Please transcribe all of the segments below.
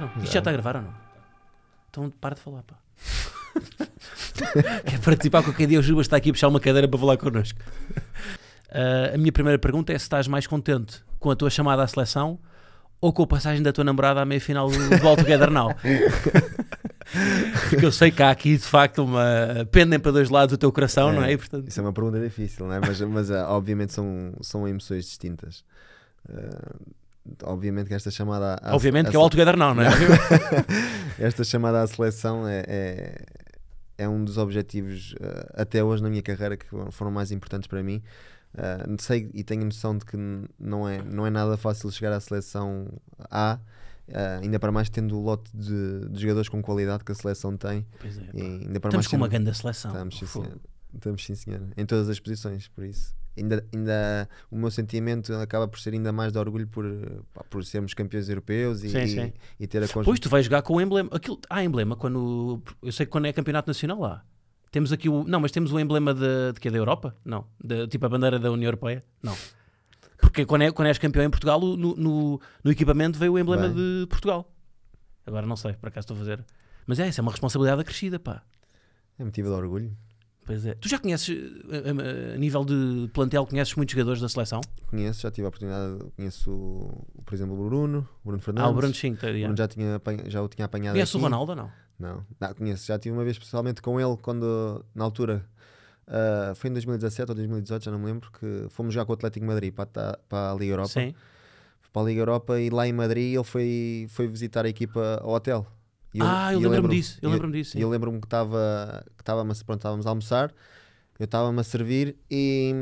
Não, isto já está a gravar ou não? Então para de falar, pá. Quer é participar com qualquer dia? O Juba está aqui a puxar uma cadeira para falar connosco. Uh, a minha primeira pergunta é se estás mais contente com a tua chamada à seleção ou com a passagem da tua namorada à meia-final do, do Alto Now. Porque eu sei que há aqui de facto uma pendem para dois lados o teu coração, é, não é? E, portanto... Isso é uma pergunta difícil, não é? Mas, mas ah, obviamente são, são emoções distintas. Uh, obviamente que esta chamada. À, obviamente à, que é o Altogether não, não é? esta chamada à seleção é, é, é um dos objetivos uh, até hoje na minha carreira que foram mais importantes para mim. Uh, sei e tenho noção de que não é, não é nada fácil chegar à seleção A Uh, ainda para mais tendo o lote de, de, jogadores com qualidade que a seleção tem. Pois é, e ainda para estamos mais com sendo, uma grande seleção. Estamos, sim, senhora. Estamos, sim, senhora. Em todas as posições, por isso. Ainda, ainda o meu sentimento acaba por ser ainda mais de orgulho por, por sermos campeões europeus e, sim, sim. e, ter a conjuntura. Pois tu vais jogar com o emblema. Aquilo, há emblema quando. Eu sei que quando é campeonato nacional lá. Temos aqui o. Não, mas temos o emblema de, de que é da Europa? Não. De, tipo a bandeira da União Europeia? Não. Porque quando, é, quando és campeão em Portugal, no, no, no equipamento veio o emblema Bem. de Portugal. Agora não sei, por acaso estou a fazer. Mas é, isso é uma responsabilidade acrescida, pá. É motivo de orgulho. Pois é. Tu já conheces, a, a, a nível de plantel, conheces muitos jogadores da seleção? Conheço, já tive a oportunidade, conheço, por exemplo, o Bruno, o Bruno Fernandes. Ah, o Bruno sim, tá, já. já, tinha, já o tinha apanhado Conheces o Ronaldo ou não? não? Não, conheço, já tive uma vez pessoalmente com ele, quando, na altura Uh, foi em 2017 ou 2018, já não me lembro, que fomos já com o Atlético Madrid para, para a Liga Europa. Sim. Para a Liga Europa e lá em Madrid ele foi, foi visitar a equipa ao hotel. Eu, ah, eu, lembro-me disso. Eu lembro-me disso. Eu lembro-me que estava que tava, pronto, estávamos a almoçar, eu estava-me a servir e,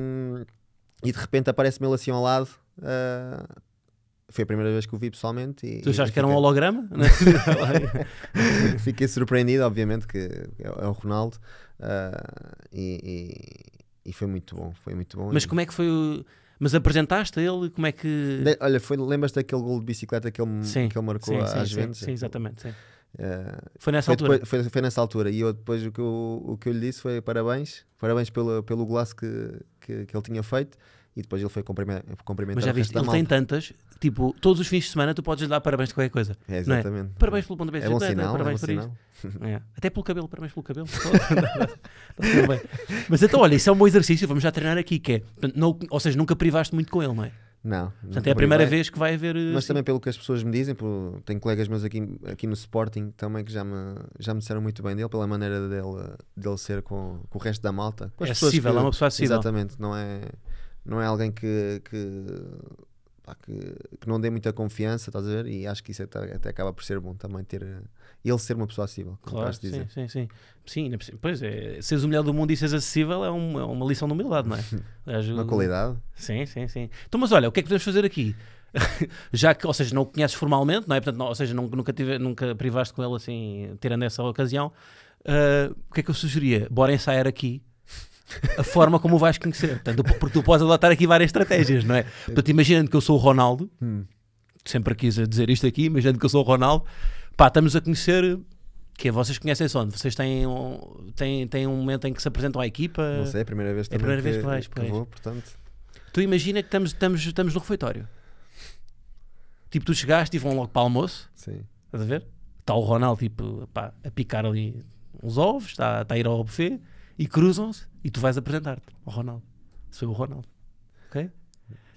e de repente aparece-me ele assim ao lado. Uh, foi a primeira vez que o vi pessoalmente. E, tu achas que era um holograma? É fiquei surpreendido, obviamente, que é, é o Ronaldo, Uh, e, e, e, foi muito bom, foi muito bom. Mas e... como é que foi o... Mas apresentaste a ele? Como é que. De, olha, foi, lembras daquele gol de bicicleta que ele, sim, que ele marcou sim, às sim, sim, sim, exatamente. Sim. Uh, foi nessa foi altura. Depois, foi, foi, nessa altura. E eu depois o que eu, o que eu lhe disse foi parabéns, parabéns pelo, pelo golaço que, que, que ele tinha feito e depois ele foi cumprimentar Mas já viste, ele malta. tem tantas, tipo, todos os fins de semana tu podes lhe dar parabéns de qualquer coisa. É, exatamente. É, é? Parabéns pelo ponto de vista. É bom sinal, parabéns é bom por isso. É. Até pelo cabelo, parabéns pelo cabelo. Tá Mas então, olha, isso é um bom exercício, vamos já treinar aqui, que é, não, ou seja, nunca privaste muito com ele, não é? Não. Portanto, é a primeira vez que vai haver. Mas eh, também pelo que as pessoas me dizem, por... tenho colegas meus aqui, aqui no Sporting também que já me, já me disseram muito bem dele, pela maneira dele, dele ser com, com o resto da malta. é acessível, que... é uma pessoa acessível. Exatamente, não é não é alguém que, que, pá, que, que, não dê muita confiança, estás a ver? E acho que isso até, até acaba por ser bom também ter ele ser uma pessoa acessível, como claro, sim, dizer. Sim, sim, sim. Pois é, seres o melhor do mundo e seres acessível é uma, é uma lição de humildade, não é? uma qualidade. Sim, sim, sim. Então, mas olha, o que é que podemos fazer aqui? já que, ou seja, não o conheces formalmente, não é? Portanto, não, ou seja, não, nunca, tive, nunca privaste com ele assim, tirando essa ocasião. Uh, o que é que eu sugeria? Bora ensaiar aqui a forma como o vais conhecer. Portanto, porque tu podes adotar aqui várias estratégias, não é? Portanto, imaginando que eu sou o Ronaldo, hum. sempre quis dizer isto aqui, imaginando que eu sou o Ronaldo, pá, estamos a conhecer que é, vocês conhecem só Vocês têm um, têm, têm um momento em que se apresentam à equipa? Não sei, é a primeira vez, é a primeira vez que, que vais. Que vou, portanto. Tu imagina que estamos, estamos, estamos no refeitório. Tipo, tu chegaste e vão logo para o almoço. Sim. Estás a ver? Está o Ronaldo tipo, pá, a picar ali uns ovos, está, está a ir ao buffet e cruzam-se e tu vais apresentar-te ao Ronaldo. Sou o Ronaldo. Ok?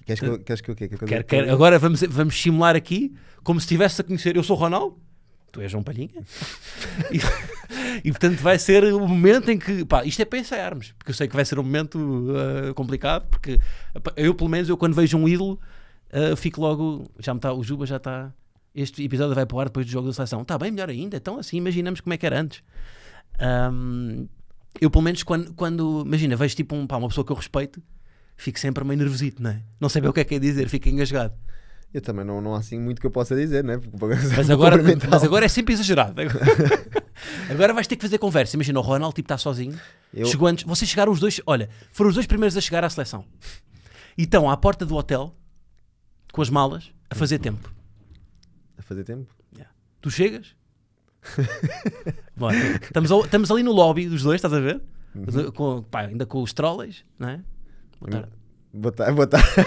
Queres que, eu, queres que o quê? Que quer, quero, agora vamos, vamos simular aqui como se estivesse a conhecer. Eu sou o Ronaldo, tu és João Palhinha. e, e, portanto vai ser o momento em que. Pá, isto é para ensaiarmos, porque eu sei que vai ser um momento uh, complicado, porque eu, pelo menos, eu quando vejo um ídolo, uh, fico logo. Já me está. O Juba já está. Este episódio vai para o ar depois do jogo da seleção. Está bem melhor ainda. Então, assim, imaginamos como é que era antes. Um, eu pelo menos quando, quando imagina, vejo tipo um, pá, uma pessoa que eu respeito, fico sempre meio nervosito, não é? Não sei bem o que é que é dizer, fico engasgado. Eu também não, não há assim muito que eu possa dizer, né? Mas agora, mas agora é sempre exagerado. agora vais ter que fazer conversa. Imagina, o Ronaldo tipo, está sozinho. Eu... Chegou antes, vocês chegaram os dois, olha, foram os dois primeiros a chegar à seleção. E estão à porta do hotel, com as malas, a fazer tempo. A fazer tempo? Yeah. Tu chegas, Bora. Estamos, ao, estamos ali no lobby dos dois, estás a ver? Uhum. Uh, com, pá, ainda com os trolleys, não é? Boa tarde. Boa tarde. Boa tarde.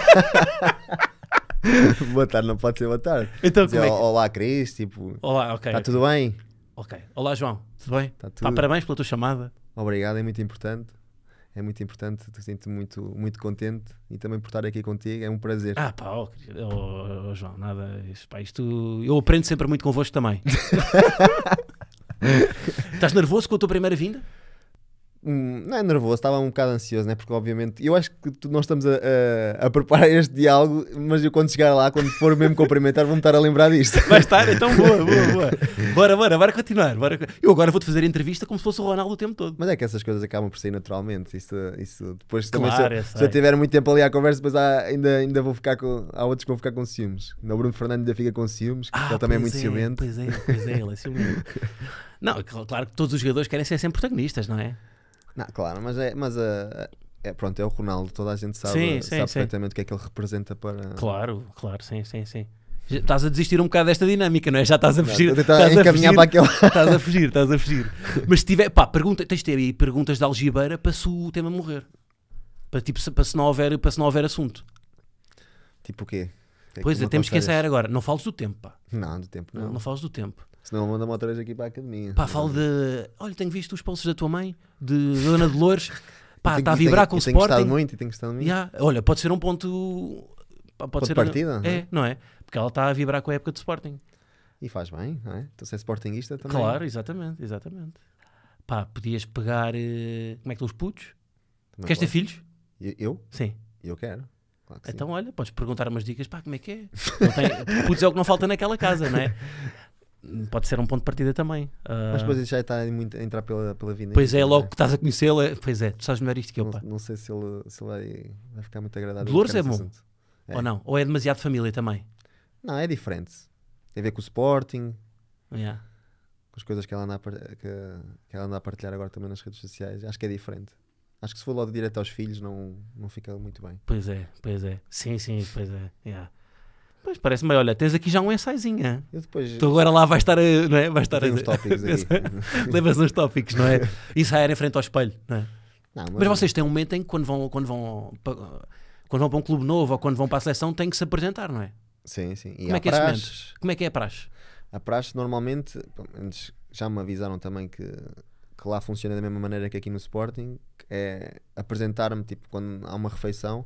boa tarde, não pode ser boa tarde. Então, Dizer, como é que... Olá, Cris. Tipo, olá, ok. Está tudo bem? Ok. Olá, João. Tudo bem? Tá tudo... Pá, parabéns pela tua chamada. Obrigado, é muito importante é muito importante, te sinto muito, muito contente e também por estar aqui contigo é um prazer. Ah, pá, oh, oh, oh João, nada, isso, pá, isto eu aprendo sempre muito convosco também. Estás nervoso com a tua primeira vinda? Hum, não é nervoso, estava um bocado ansioso, né? Porque obviamente, eu acho que tu, nós estamos a, a, a, preparar este diálogo, mas eu quando chegar lá, quando for mesmo cumprimentar, vou-me estar a lembrar disto. Vai estar? Então boa, boa, boa. Bora, bora, bora continuar. Bora. Eu agora vou-te fazer entrevista como se fosse o Ronaldo o tempo todo. Mas é que essas coisas acabam por sair naturalmente. Isso, isso depois claro, também, se, eu, se eu tiver muito tempo ali à conversa, depois há, ainda, ainda vou ficar com, há outros que vão ficar com ciúmes. O Bruno Fernandes ainda fica com ciúmes, que ah, ele também é muito é, ciumento. Pois é, pois é, ele é ciumento. Não, claro que todos os jogadores querem ser sempre protagonistas, não é? Não, claro, mas é. Mas, uh, é, pronto, é o Ronaldo, toda a gente sabe, sim, eh, sim, sabe sim. perfeitamente o que é que ele representa para. Claro, claro, sim, sim, sim. Já estás a desistir um bocado desta dinâmica, não é? Já estás a fugir. estás, a fugir para estás a fugir, estás a fugir. Mas se tiver, pá, pergunta, tens de ter aí perguntas da algibeira para se o tema morrer. Para, tipo, se, para, se não houver, para se não houver assunto. Tipo o quê? É que pois é, temos que ensaiar agora. Não fales do tempo, pá. Não, do tempo não. Não, não fales do tempo. Senão manda-me outra vez aqui para a academia. Pá, falo de. Olha, tenho visto os pulsos da tua mãe, de Dona Dolores. Pá, está a vibrar com o Sporting. Tenho gostado muito e tenho gostado muito. Yeah. Olha, pode ser um ponto. Pode, pode ser. partida? É, né? não é? Porque ela está a vibrar com a época de Sporting. E faz bem, não é? Então se é Sportingista também. Claro, exatamente, exatamente. Pá, podias pegar. Eh, como é que estão os putos? Também Queres pode. ter filhos? Eu? Sim. Eu quero. Claro então, sim. olha, podes perguntar umas dicas, pá, como é que é? Não tem... Putos é o que não falta naquela casa, não é? pode ser um ponto de partida também. Uh... Mas depois ah, já está muito a entrar pela, pela vida. Pois é, logo é. que estás a conhecê-lo, é... pois é, tu sabes melhor isto que eu. Não, não, sei se ele, se ele vai, vai ficar muito agradável. Dolores é bom. É. Ou não? Ou é demasiado família também? Não, é diferente. Tem a ver com o Sporting. Yeah. Com as coisas que ela, anda a, que, que ela anda a partilhar agora também nas redes sociais. Acho que é diferente. Acho que se for logo direto aos filhos não, não fica muito bem. Pois é, pois é. Sim, sim, pois é. Yeah. Pois, parece-me bem, olha, tens aqui já um ensaizinho. Eu depois... Tu agora lá vais estar a. Não é? vais estar a... uns tópicos Levas uns tópicos, não é? Ensaiar em frente ao espelho, não é? Não, mas... mas... vocês têm um momento em que quando vão, quando, vão para, quando vão para um clube novo ou quando vão para a seleção têm que se apresentar, não é? Sim, sim. E Como é que é praxe... esse momento? Como é que é a praxe? A praxe normalmente, já me avisaram também que, que lá funciona da mesma maneira que aqui no Sporting, é apresentar-me tipo quando há uma refeição,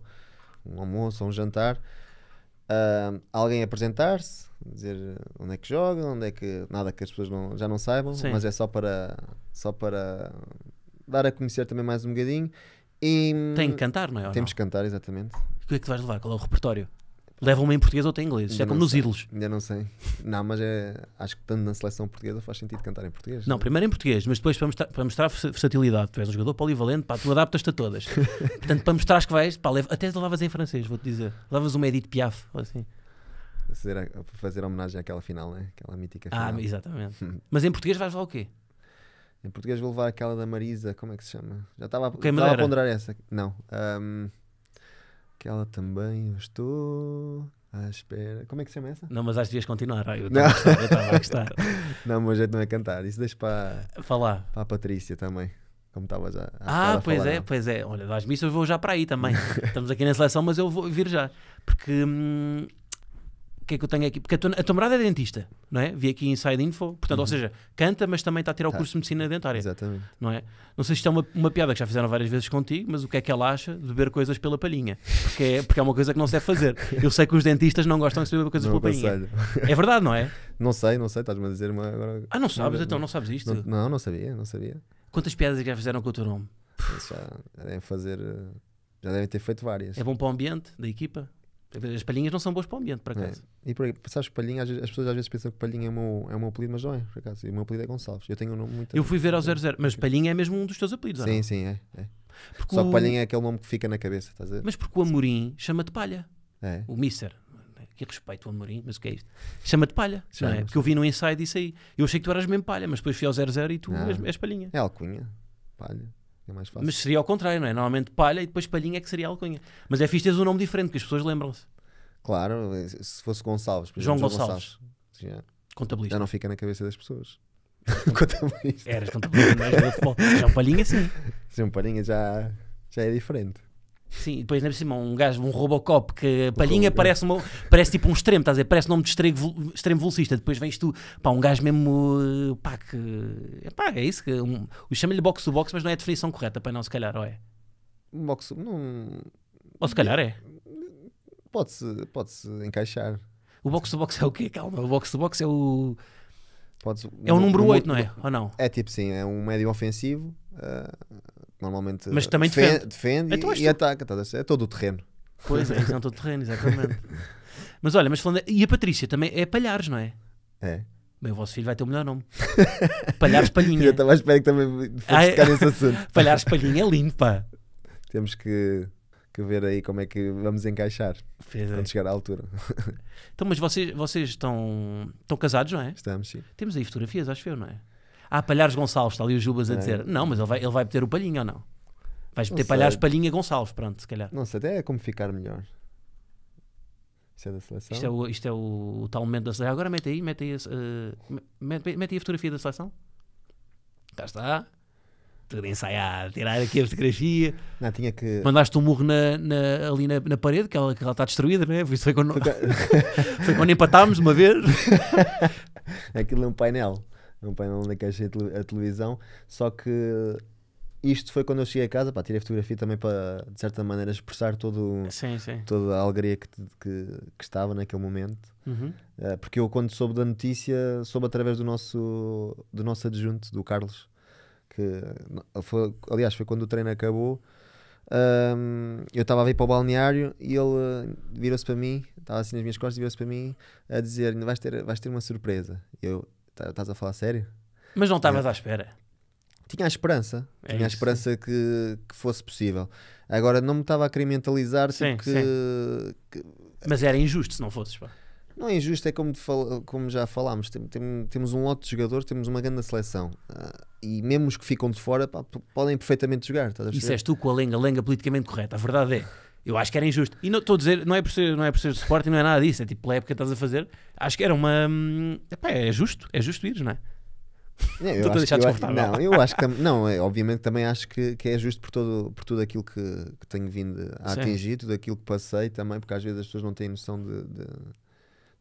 um almoço ou um jantar, uh, alguém apresentar-se, dizer onde é que joga, onde é que. Nada que as pessoas não, já não saibam, Sim. mas é só para, só para dar a conhecer também mais um bocadinho. E, Tem que cantar, não é? Temos não? que cantar, exatamente. O que é que tu vais levar? Qual é o repertório? levam uma em português ou outra em inglês. Isto é como nos sei. ídolos. Ainda não sei. Não, mas é, acho que tanto na seleção portuguesa faz sentido cantar em português. Não, é? primeiro em português, mas depois para mostrar, para mostrar versatilidade. Tu és um jogador polivalente, pá, tu adaptas-te a todas. Portanto, para mostrar que vais, pá, leva, até levavas em francês, vou-te dizer. Levavas uma Edith Piaf, assim. Fazer, fazer homenagem àquela final, né? Aquela mítica ah, final. Ah, exatamente. mas em português vais levar o quê? Em português vou levar aquela da Marisa, como é que se chama? Já estava a, a ponderar essa. Não. Um, que ela também eu estou à espera. Como é que se chama essa? Não, mas acho que devias continuar. eu estava a gostar. não, mas jeito não é cantar. Isso deixa para. Falar. Para a Patrícia também. Como estavas a, a. Ah, pois a é, pois é. Olha, às missas eu vou já para aí também. Estamos aqui na seleção, mas eu vou vir já. Porque. Hum, que é que eu tenho aqui? Porque a tua, a tua morada é dentista, não é? Vi aqui Inside Info, portanto, uhum. ou seja, canta, mas também está a tirar o tá. curso de medicina dentária. Exatamente. Não é? Não sei se isto é uma, uma piada que já fizeram várias vezes contigo, mas o que é que ela acha de beber coisas pela palhinha? Porque é, porque é uma coisa que não se deve fazer. Eu sei que os dentistas não gostam de beber coisas não pela palhinha. É verdade, não é? Não sei, não sei, estás-me a dizer uma agora. Ah, não sabes, não, então não sabes isto? Não, não, sabia, não sabia. Quantas piadas é já fizeram com o teu nome? já é devem é fazer. Eh, já devem ter feito várias. É bom para o ambiente da equipa? As palhinhas não são boas para o ambiente, para é. acaso. É. E por aí, sabes que palhinha, as, pessoas às vezes pensam que palhinha é o meu, é o meu apelido, mas não é, por acaso. E o meu apelido é Gonçalves. Eu tenho um nome muito. Eu fui ver ao 00, mas palhinha é mesmo um dos teus apelidos, Sim, sim, é. é. Porque Só o... palhinha é aquele nome que fica na cabeça, estás a ver? Mas porque o Amorim chama-te palha. É. O Mister. Que respeito o Amorim, mas o que é isto? Chama-te palha, Sim, não é? Porque eu vi no ensaio disso aí. Eu achei que tu eras mesmo palha, mas depois fui ao 00 e tu és, és palhinha. É alcunha, palha. É mais fácil. Mas seria ao contrário, não é? Normalmente palha e depois palhinha é que seria alcunha. Mas é fixe teres um nome diferente, que as pessoas lembram-se. Claro, se fosse Gonçalves, por João, João Gonçalves. Gonçalves. Já. Contabilista. Já não fica na cabeça das pessoas. contabilista. Eras contabilista, Já é um palhinha, sim. Sim, um palhinha já, já é diferente. Sim, depois nem cima um gajo, um Robocop que a palhinha parece, uma, parece tipo um extremo, estás a dizer? Parece nome de extremo, extremo velocista. Depois vens tu, pá, um gajo mesmo, eh, pá, que. Pá, é isso que. Um, Chama-lhe box to box, mas não é a definição correta para não, se calhar, ou é? Box, não. Ou se calhar é? Pode-se pode -se encaixar. O box to box é o quê? Calma, o box to box é o. Podes, é o número no, 8, não é? Ou não? É tipo sim, é um médio ofensivo. Uh normalmente Mas também defende, defende, defende então e, e ataca, É todo o terreno. Pois é, eles é todo o terreno, exatamente. mas olha, mas falando. E a Patrícia também é Palhares, não é? É. Bem, o vosso filho vai ter o melhor nome. Palhares Palhinha. Eu também espero que também fosse ficar ah, é? nesse assunto. Palhares Palhinha é lindo, pá. Temos que, que ver aí como é que vamos encaixar Fez quando chegar à altura. Então, mas vocês, vocês estão, estão casados, não é? Estamos, sim. Temos aí fotografias, acho eu, não é? Ah, Palhares Gonçalves, está ali o Jubas a é. dizer. Não, mas ele vai, ele vai meter o Palhinha ou não? Vais meter Palhares, Palhinha, Gonçalves, pronto, se calhar. Não sei, até é como ficar melhor. Isto é da seleção. Isto é o, isto é o, o tal momento da seleção. Agora mete aí, mete aí, uh, mete, aí a fotografia da seleção. Cá está. Tudo ensaiado, tirar aqui a fotografia. Não, tinha que... Mandaste um murro na, na, ali na, na, parede, que ela, que ela está destruída, não é? isso foi quando, foi quando empatámos uma vez. Aquilo é um painel um painel onde é encaixei é a televisão. Só que isto foi quando eu cheguei a casa, pá, tirei fotografia também para, de certa maneira, expressar todo, sim, sim. toda a alegria que, que, que estava naquele momento. Uhum. Uh, porque eu, quando soube da notícia, soube através do nosso, do nosso adjunto, do Carlos, que foi, aliás foi quando o treino acabou. Um, eu estava a vir para o balneário e ele eh, virou-se para mim, estava assim nas minhas costas, virou-se para mim a dizer: vais ter, vais ter uma surpresa. Eu, Tá, estás a falar sério? Mas não estavas é. à espera. Tinha a esperança. É tinha isso. a esperança que, que, fosse possível. Agora não me estava a querer mentalizar sim, tipo que, que, Mas era injusto se não fosses. Pá. Não é injusto, é como, fal... como já falámos. Tem, tem, temos um lote de jogadores, temos uma grande seleção. Uh, e mesmo os que ficam de fora pá, podem perfeitamente jogar. Isso és tu com a lenga, lenga politicamente correta. A verdade é. Eu acho que era injusto. E não estou a dizer, não é por ser, não é por ser de Sporting, não é nada disso. É tipo, pela época que estás a fazer, acho que era uma. Hum, epá, é justo, é justo ires, não é? Não, eu, acho que, eu não, eu acho que não, é, obviamente também acho que, que é justo por, todo, por tudo aquilo que, que tenho vindo a atingir, tudo aquilo que passei também, porque às vezes as pessoas não têm noção de, de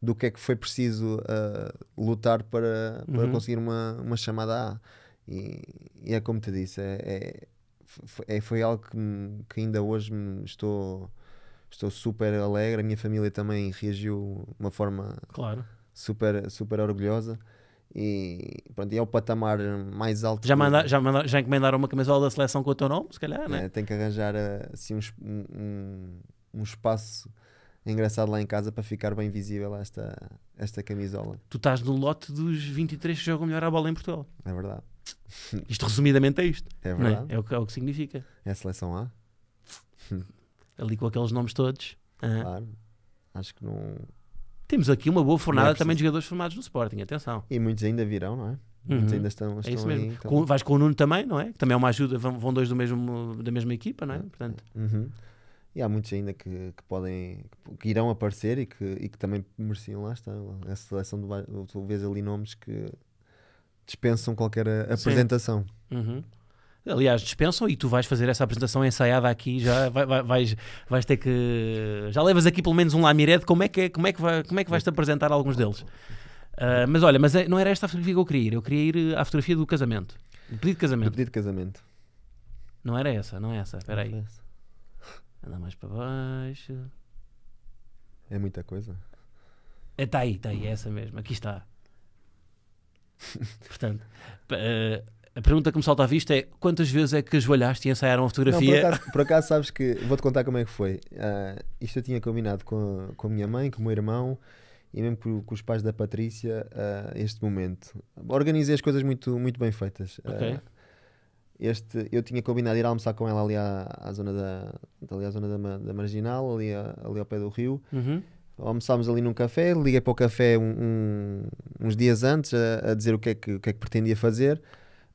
do que é que foi preciso uh, lutar para, para uhum. conseguir uma, uma chamada A. E, e, é como te disse, é, é foi, é, foi algo que, que ainda hoje estou, estou super alegre. A minha família também reagiu de uma forma claro. super, super orgulhosa. E pronto, é o patamar mais alto. Já, manda, já, manda, já encomendaram uma camisola da seleção com o teu nome, se calhar, né? É, tem que arranjar eh, assim, um, um, um espaço engraçado lá em casa para ficar bem visível esta, esta camisola. Tu estás no lote dos 23 que jogam melhor a bola em Portugal. É verdade. Isto resumidamente é isto. É, é? verdade. É? É, o que, é? o, que significa. É a seleção A? Ali com aqueles nomes todos. Ah. Claro. Acho que não. Temos aqui uma boa fornada é também de jogadores formados no Sporting, atenção. E muitos ainda virão, não é? Muitos uhum. ainda estão, é estão é isso mesmo. Aí, então. com, vais com o Nuno também, não é? Que também é uma ajuda, vão, vão dois do mesmo, da mesma equipa, não é? Portanto... Uhum. E há muitos ainda que, que podem, que irão aparecer e que, e que também mereciam lá estar. A seleção, do, talvez ali nomes que dispensam qualquer eh, apresentação. Uhum. Aliás, dispensam e tu vais fazer essa apresentação ensaiada aqui, já vai, vai, vais, vais ter que. Já levas aqui pelo menos um Lamired, como é que, é, como é que, vai, como é que vais-te apresentar alguns deles. Uh, mas olha, mas é, não era esta a fotografia que eu queria ir, eu queria ir eh, à fotografia do casamento. Do pedido de casamento. Do pedido de casamento. Não era essa, não é essa, espera aí. Anda mais para baixo. É muita coisa. Está é, tá aí, está aí, é essa mesmo, aqui está. Portanto, eh, a pergunta que me salta à vista é quantas vezes é que ajoelhaste e ensaiaram a fotografia? Não, por, acaso, por, acaso, sabes que vou-te contar como é que foi. Uh, isto eu tinha combinado com, com a minha mãe, com o meu irmão e mesmo com, com os pais da Patrícia uh, este momento. Organizei as coisas muito, muito bem feitas. Ah, okay. Uh, este, eu tinha combinado ir almoçar com ela ali à, à zona da, ali à zona da, da Marginal, ali, a, ali ao pé do rio. Uhum almoçámos ali num café, liguei para o café um, um, uns dias antes a, a, dizer o que é que, o que, é que pretendia fazer.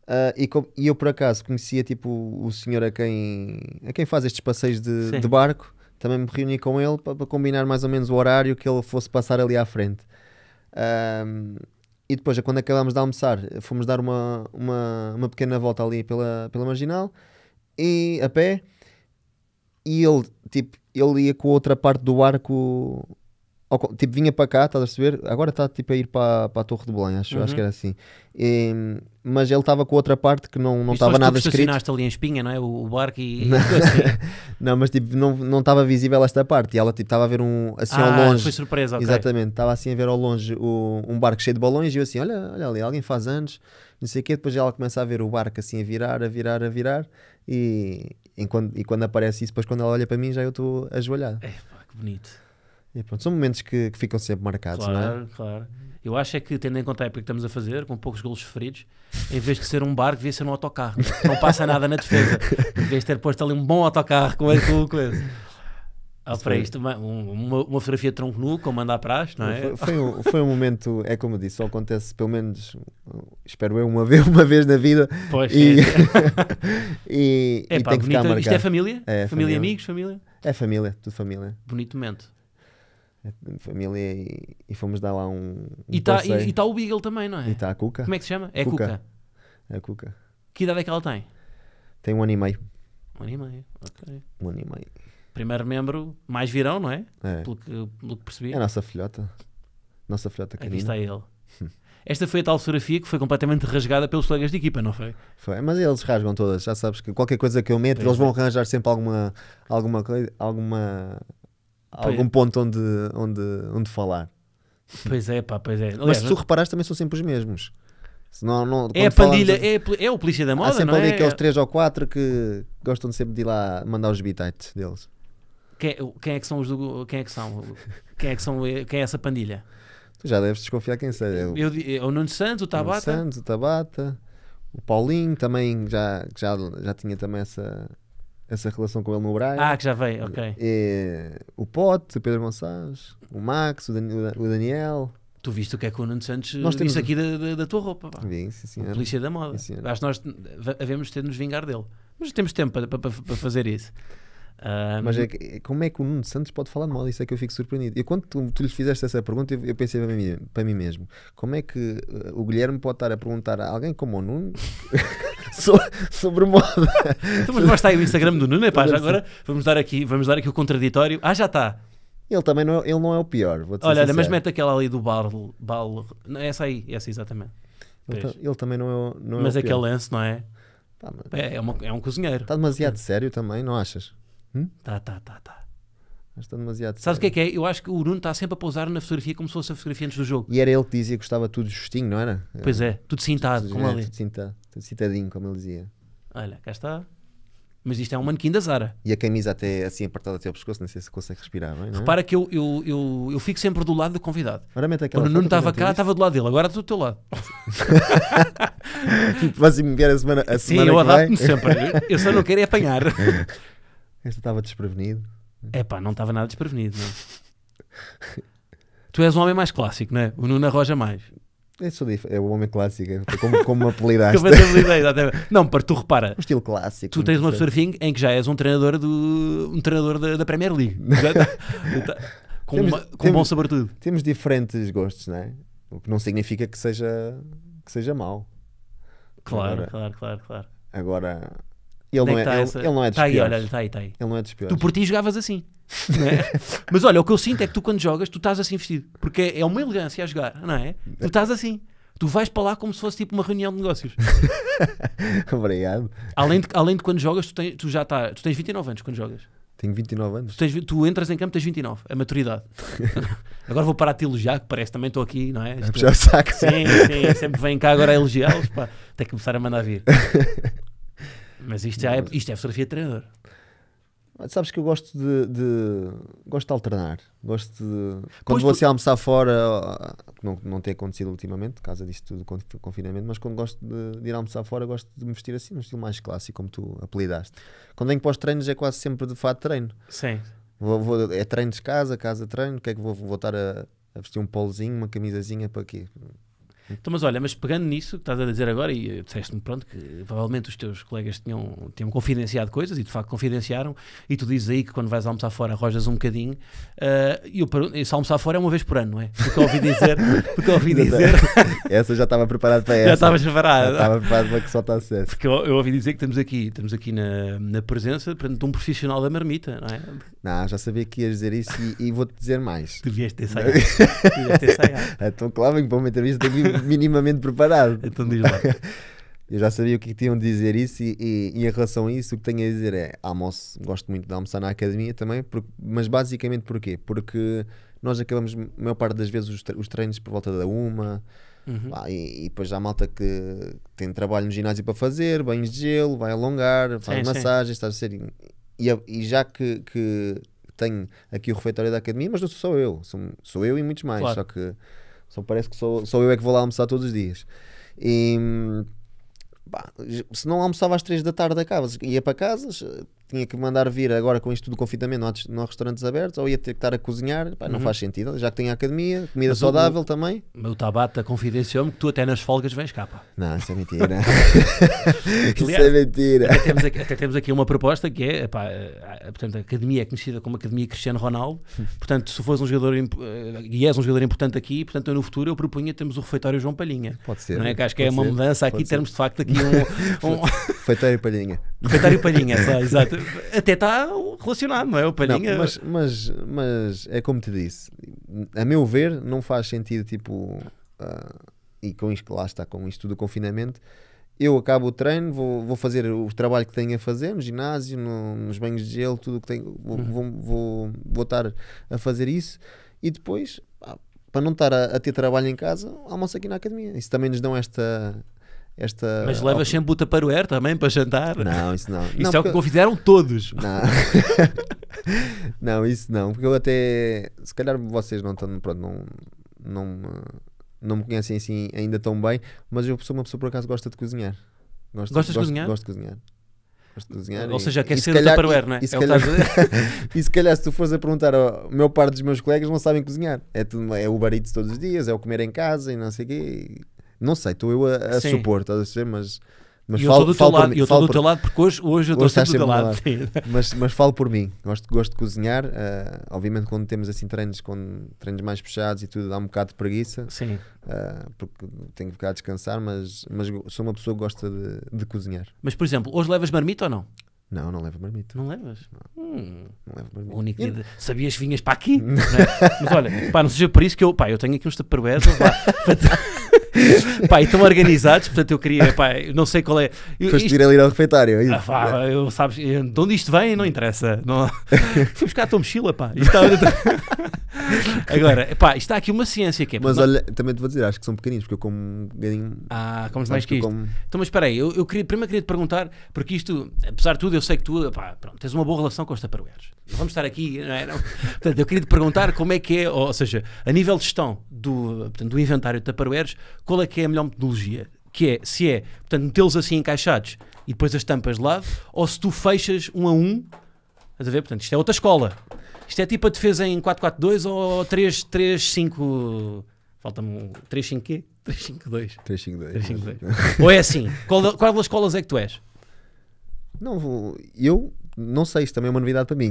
Uh, e, com, e, eu por acaso conhecia tipo o senhor a quem, a quem faz estes passeios de, de barco, também me reuni com ele para, para, combinar mais ou menos o horário que ele fosse passar ali à frente. e depois, quando acabámos de almoçar, fomos dar uma, uma, uma pequena volta ali pela, pela marginal e a pé. E ele, tipo, ele ia com outra parte do arco tipo, vinha para cá, estás a perceber? Agora está tipo a ir para, para a Torre de Belém, acho, uhum. acho que era assim. E, mas ele estava com outra parte que não, não estava nada escrito. estacionaste ali em Espinha, não é? O, o barco e. não, assim. não, mas tipo, não, não estava visível esta parte. E ela tipo estava a ver um. Assim ah, ao longe. Foi surpresa, okay. Exatamente. Estava assim a ver ao longe o, um barco cheio de balões e eu assim, olha, olha ali, alguém faz anos, não sei o quê. Depois ela começa a ver o barco assim a virar, a virar, a virar. E, e, quando, e quando aparece isso, depois quando ela olha para mim, já eu estou ajoelhado. É, pá, que bonito. E pronto, são momentos que, que ficam sempre marcados, claro, não é? Claro, Eu acho é que, tendo em conta a época que estamos a fazer, com poucos golos feridos, em vez de ser um barco, devia ser um autocarro. Não passa nada na defesa. Devias ter posto ali um bom autocarro com esse. Com esse. Ah, para isto, uma, uma, uma, fotografia de tronco nu, como anda à praxe, não é? Foi, foi, um, foi um momento, é como eu disse, só acontece pelo menos, espero eu, uma vez, uma vez na vida. Pois, e, é. e, e tem que ficar Isto é família? É, família, família amigos, família? É família, tudo família. Bonito momento família e, e fomos dar lá um. um e está tá o Beagle também, não é? E está a Cuca. Como é que se chama? É Cuca. Cuca. É a Cuca. Que idade é que ela tem? Tem um ano e meio. Um ano e meio, ok. Um ano e meio. Primeiro membro, mais virão, não é? é. Pelo, que, pelo que percebi. É a nossa filhota. Nossa filhota Aqui está ele. Esta foi a tal fotografia que foi completamente rasgada pelos colegas de equipa, não foi? Foi, mas eles rasgam todas, já sabes que qualquer coisa que eu meto, pois eles vão é. arranjar sempre alguma, alguma coisa, alguma algum ponto onde, onde, onde falar. Pois é, pá, pois é. Mas se tu reparares, também são sempre os mesmos. Senão, não, é a pandilha, é, é o polícia da moda, Há sempre não ali é? aqueles é 3 ou 4 que gostam de sempre de ir lá mandar os bitites deles. Quem, quem, é que são os do, quem é que são? Quem é que são? Quem é essa pandilha? Tu já deves desconfiar quem seja. É eu, eu, eu, é o Nuno Santos, o Tabata. O Nuno Santos, o Tabata. O Paulinho também já, já, já tinha também essa, essa relação com ele no Braga. Ah, que já veio, ok. E, é, o Pote, o Pedro Gonçalves, o Max, o, Dan o Daniel. Tu viste o que é que o Nuno Santos nós temos... aqui da, da, da, tua roupa, pá. Sim, sim, a polícia da moda. Sim, Acho que nós devemos ter de nos vingar dele. Mas temos tempo para, para, para fazer isso. Um... Ah, mas é que, como é que o Nuno Santos pode falar mal? Isso é que eu fico surpreendido. E quando tu, tu lhe fizeste essa pergunta, eu, eu pensei para mim, para mim, mesmo: como é que uh, o Guilherme pode estar a perguntar a alguém como o Nuno so, sobre moda? Então, mas basta aí o Instagram do Nuno, é pá, já agora vamos dar, aqui, vamos dar aqui o contraditório. Ah, já está. Ele também não, é, ele não é o pior. Vou olha, mas mete aquela ali do Barlo. Barlo essa aí, essa exatamente. Ele, ele também não é, não é mas é o pior. Mas aquele lance, não é? Tá, é, é, uma, é um cozinheiro. Está demasiado sério também, não achas? Hum? Tá, tá, tá, tá. Mas está demasiado. Sabes o que é que é? Eu acho que o Bruno está sempre a pousar na fotografia como se fosse a fotografia antes do jogo. E era ele que dizia que estava tudo justinho, não era? Pois é, tudo cintado, tudo, como ele. Tudo, tudo cintadinho, como ele dizia. Olha, cá está. Mas isto é um manequim da Zara. E a camisa até assim apertada até ao pescoço, não sei se consegue respirar bem, não é? Repara que eu, eu, eu, eu fico sempre do lado do convidado. Ora, mete aquela Quando não estava cá, estava do lado dele, agora estou do teu lado. quase se me vier a semana, a Sim, semana eu adapto-me sempre. Eu só não quero é apanhar. É Esta estava desprevenido. É pá, não estava nada desprevenido. tu és um homem mais clássico, não é? O Nuno Roja mais. É, sou é o homem clássico, é como, como apelidaste. como exatamente. Não, para tu repara. Um estilo clássico. Tu tens uma surfing em que já és um treinador, do, um treinador da, da Premier League. Tá- tá- com, temos, uma, com temos, um bom sobretudo. tudo. Temos diferentes gostos, não é? O que não significa que seja, que seja mau. Claro, agora, claro, claro, claro. Agora, ele não é, tá ele, ele não é dos tá Aí, olha, tá aí, tá aí. Ele não é dos piores. Tu por ti jogavas assim. É? Mas olha, o que eu sinto é que tu quando jogas, tu estás assim vestido. Porque é, é, uma elegância a jogar, não é? Tu estás assim. Tu vais para lá como se fosse tipo uma reunião de negócios. Obrigado. Além de, além de quando jogas, tu, tens, tu já tá, tu tens 29 anos quando jogas. Tenho 29 anos. Tu, tens, tu entras em campo, tens 29. A maturidade. agora vou parar de te elogiar, que parece também estou aqui, não é? Já é saco. Sim, sim. Sempre vem cá agora a elogiá-los. Tem que começar a mandar vir. Mas isto, já é, isto é fotografia de treinador. Sabes que eu gosto de, de, gosto de alternar. Gosto de. Quando pois vou assim almoçar fora, não, não tem acontecido ultimamente, por causa disso tudo, confinamento, mas quando gosto de, de ir almoçar fora, gosto de me vestir assim, num estilo mais clássico, como tu apelidaste. Quando venho para os treinos é quase sempre de fato treino. Sim. Vou, vou, é treino de casa, casa treino, o que é que vou, vou voltar a, a vestir um polozinho, uma camisazinha para quê? Então, mas olha, mas pegando nisso que estás a dizer agora, e eh, disseste-me, pronto, que provavelmente os teus colegas tinham, tinham confidenciado coisas e de facto confidenciaram, e tu dizes aí que quando vais almoçar fora rojas um bocadinho, uh, e o pergunto, almoçar fora é uma vez por ano, não é? Porque ouvi dizer. Porque ouvi dizer. essa eu já estava preparado para essa. Já estavas preparado. estava preparado para que só está acesso. Porque eu, eu, ouvi dizer que estamos aqui, estamos aqui na, na presença de um profissional da marmita, não é? Não, já sabia que ias dizer isso e, e vou-te dizer mais. devias ter saído então, claro, para uma entrevista tenho minimamente preparado. Então diz lá. Eu já sabia o é que tinham de dizer isso e, e, e, em relação a isso o que tenho a dizer é almoço, gosto muito de almoçar na academia também, mas basicamente porquê? Porque nós acabamos, a maior parte das vezes, os, treinos por volta da uma, uhum. e, e, depois já a malta que tem trabalho no ginásio para fazer, banhos de gelo, vai alongar, faz sim, massagens, sim. está a ser... E, e já que, que tenho aqui o refeitório da academia, mas não sou só eu, sou, sou eu e muitos mais, claro. só que só parece que sou, sou eu é que vou lá almoçar todos os dias. E. Bah, hum, se não almoçava às três da tarde a casa, ia para casa tinha que mandar vir agora com isto do confinamento, não há, não há restaurantes abertos, ou ia ter que estar a cozinhar, Pá, não uhum. faz sentido, já que tem a academia, comida mas saudável o, também. Meu Tabata confidenciou-me que tu até nas folgas vens capa. Não, isso é mentira. isso é mentira. Até temos, aqui, até temos, aqui, uma proposta que é, eh, a, portanto, a academia é conhecida como Academia Cristiano Ronaldo, portanto, se fores um jogador, eh, e és um jogador importante aqui, portanto, no futuro eu propunha termos o refeitório João Palhinha. Pode ser. Não é? Que acho que é uma mudança aqui, termos de facto aqui um... um... refeitório Palhinha. Refeitório Palhinha, só, exato até está relacionado, não é? O Palhinha. Não, mas, mas, mas é como te disse, a meu ver, não faz sentido, tipo, uh, e com isto, lá está, com isto do confinamento. Eu acabo o treino, vou, vou fazer o trabalho que tenho a fazer no ginásio, no, nos banhos de gelo, tudo o que tenho, vou, uhum. vou, vou, vou estar a fazer isso e depois, para não estar a, a ter trabalho em casa, almoço aqui na academia. Isso também nos dão esta esta. Mas levas sempre o air também para jantar? Não, isso não. isso não, é o que convidaram todos. Não. não, isso não. Porque eu até. Se calhar vocês não estão. Pronto, não. Não me, não me conhecem assim ainda tão bem, mas eu sou uma pessoa por acaso gosta de cozinhar. Gosto, Gostas de cozinhar? Gosto de cozinhar. Gosto de cozinhar. Ou e, seja, quer ser calhar, o air não é? E, se é calhar, e se calhar, se tu fores a perguntar ao meu par dos meus colegas, não sabem cozinhar. É, tudo, é o barito todos os dias, é o comer em casa e não sei o quê. Não sei, estou eu a, a supor, estás a dizer, mas. Mas eu falo, falo lado, mim, eu estou do por... teu lado porque hoje, hoje eu estou é sempre do teu lado. lado. mas, mas falo por mim, gosto, gosto de cozinhar. Uh, obviamente, quando temos assim treinos, quando, treinos mais puxados e tudo, dá um bocado de preguiça. Sim. Uh, porque tenho que ficar a descansar, mas, mas sou uma pessoa que gosta de, de cozinhar. Mas, por exemplo, hoje levas marmita ou não? Não, não levo marmita. Não levas? Não, hum. não levo marmita. O único dia de... Sabias que vinhas para aqui? É? Mas olha, pá, não seja por isso que eu, pá, eu tenho aqui uns tupperwares, pá, e estão organizados, portanto eu queria, pá, eu não sei qual é. Eu, Foste isto... ir ali ao refeitário, é isso? Ah, pá, eu, sabes, de onde isto vem não interessa. Não... Fui buscar a tua mochila, pá. Está... Agora, pá, isto está aqui uma ciência que é. Mas não... olha, também te vou dizer, acho que são pequeninos, porque eu como um bocadinho. Ah, como mais que, que isto. Como... Então, mas espera aí, eu, eu queria, primeiro queria te perguntar, porque isto, apesar de tudo, eu sei que tu pá, pronto, tens uma boa relação com os taparueres. Não vamos estar aqui, não é? Não. Portanto, eu queria te perguntar como é que é, ou, ou seja, a nível de gestão do, portanto, do inventário de taparueres, qual é que é a melhor metodologia? Que é, se é, portanto, metê-los assim encaixados e depois as tampas de lado, ou se tu fechas um a um, estás a ver? Portanto, isto é outra escola. Isto é tipo a defesa em 4-4-2 ou 3-3-5. Falta-me um 3-5 quê? 3 3-5-2 ou é assim? Qual, qual das escolas é que tu és? Não vou. Eu não sei, isto também é uma novidade para mim.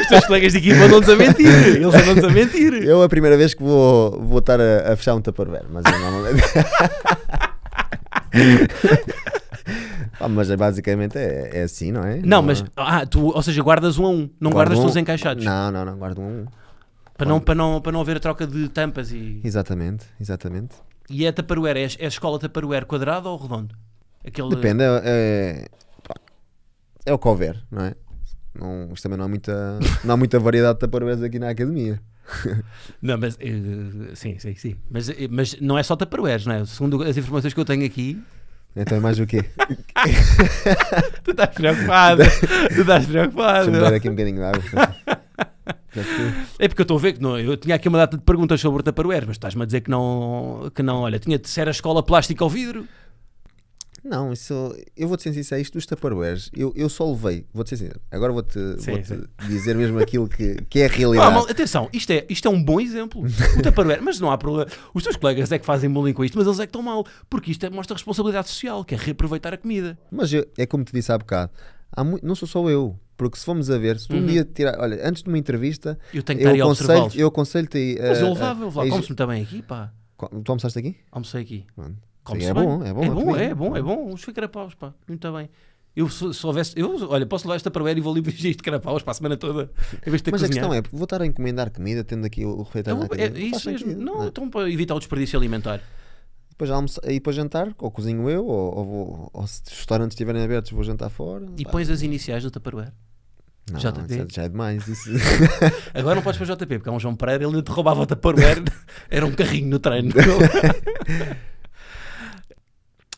Os teus colegas de equipa andam-nos a mentir. Eles andam-nos a mentir. Eu é a primeira vez que vou, vou estar a, a fechar um Tupperware, mas eu não. ah, mas é basicamente é, é, assim, não é? Não, não, mas. É? Ah, tu, ou seja, guardas um a um, não guardas um... todos encaixados. Não, não, não, guardo um a um. Para não, para, não, para não haver a troca de tampas e. Exatamente, exatamente. E é taparware, é, é escola taparware quadrado ou redondo? Aquele... Depende, é, é, é, o que houver, não é? Não, isto também não há muita, não há muita variedade de taparoeiras aqui na academia. não, mas eh, sim, sim, sim. Mas, eh, mas não é só taparoeiras, não é? Segundo as informações que eu tenho aqui, então é mais o quê? tu estás preocupado. tu estás preocupado. Deixa-me beber aqui um bocadinho de água. É porque eu estou a ver que não, eu tinha aqui uma data de perguntas sobre o mas estás-me a dizer que não, que não. Olha, tinha de ser a escola plástica ao vidro. Não, isso. Eu vou-te isso é isto dos Tupperwares, eu, eu só levei. Vou-te ser Agora vou-te vou dizer mesmo aquilo que, que é a realidade. Ah, mal, atenção, isto é, isto é um bom exemplo. O Tupperware, mas não há problema. Os teus colegas é que fazem bullying com isto, mas eles é que estão mal. Porque isto é, mostra responsabilidade social, que é reaproveitar a comida. Mas eu, é como te disse há bocado, há não sou só eu. Porque se fomos a ver, se um uhum. dia tirar, olha, antes de uma entrevista, eu, tenho que eu, aconselho, eu aconselho-te a. Mas eu levava, eu levava. como me também aqui, pá. Tu almoçaste aqui? Almocei aqui. Mano é Bom, é bom, é bom, é bom, é bom. Os carapaus, pá, muito bem. Eu se, se houvesse, eu, olha, posso levar esta parreira e vou lhe livre de carapaus para a semana toda, em vez de ter Mas a questão é, vou estar a encomendar comida tendo aqui o refeitório. É, é, isso mesmo, não, não, é? então para evitar o desperdício alimentar. Depois almoço, aí para jantar, ou cozinho eu, ou, ou, vou, ou se os restaurantes estiverem abertos, vou jantar fora. E pões as iniciais do Tupperware. Não, JP. É, já é demais isso. Agora não podes para o JP, porque há um João Pereira, ele te roubava o Tupperware, era um carrinho no treino.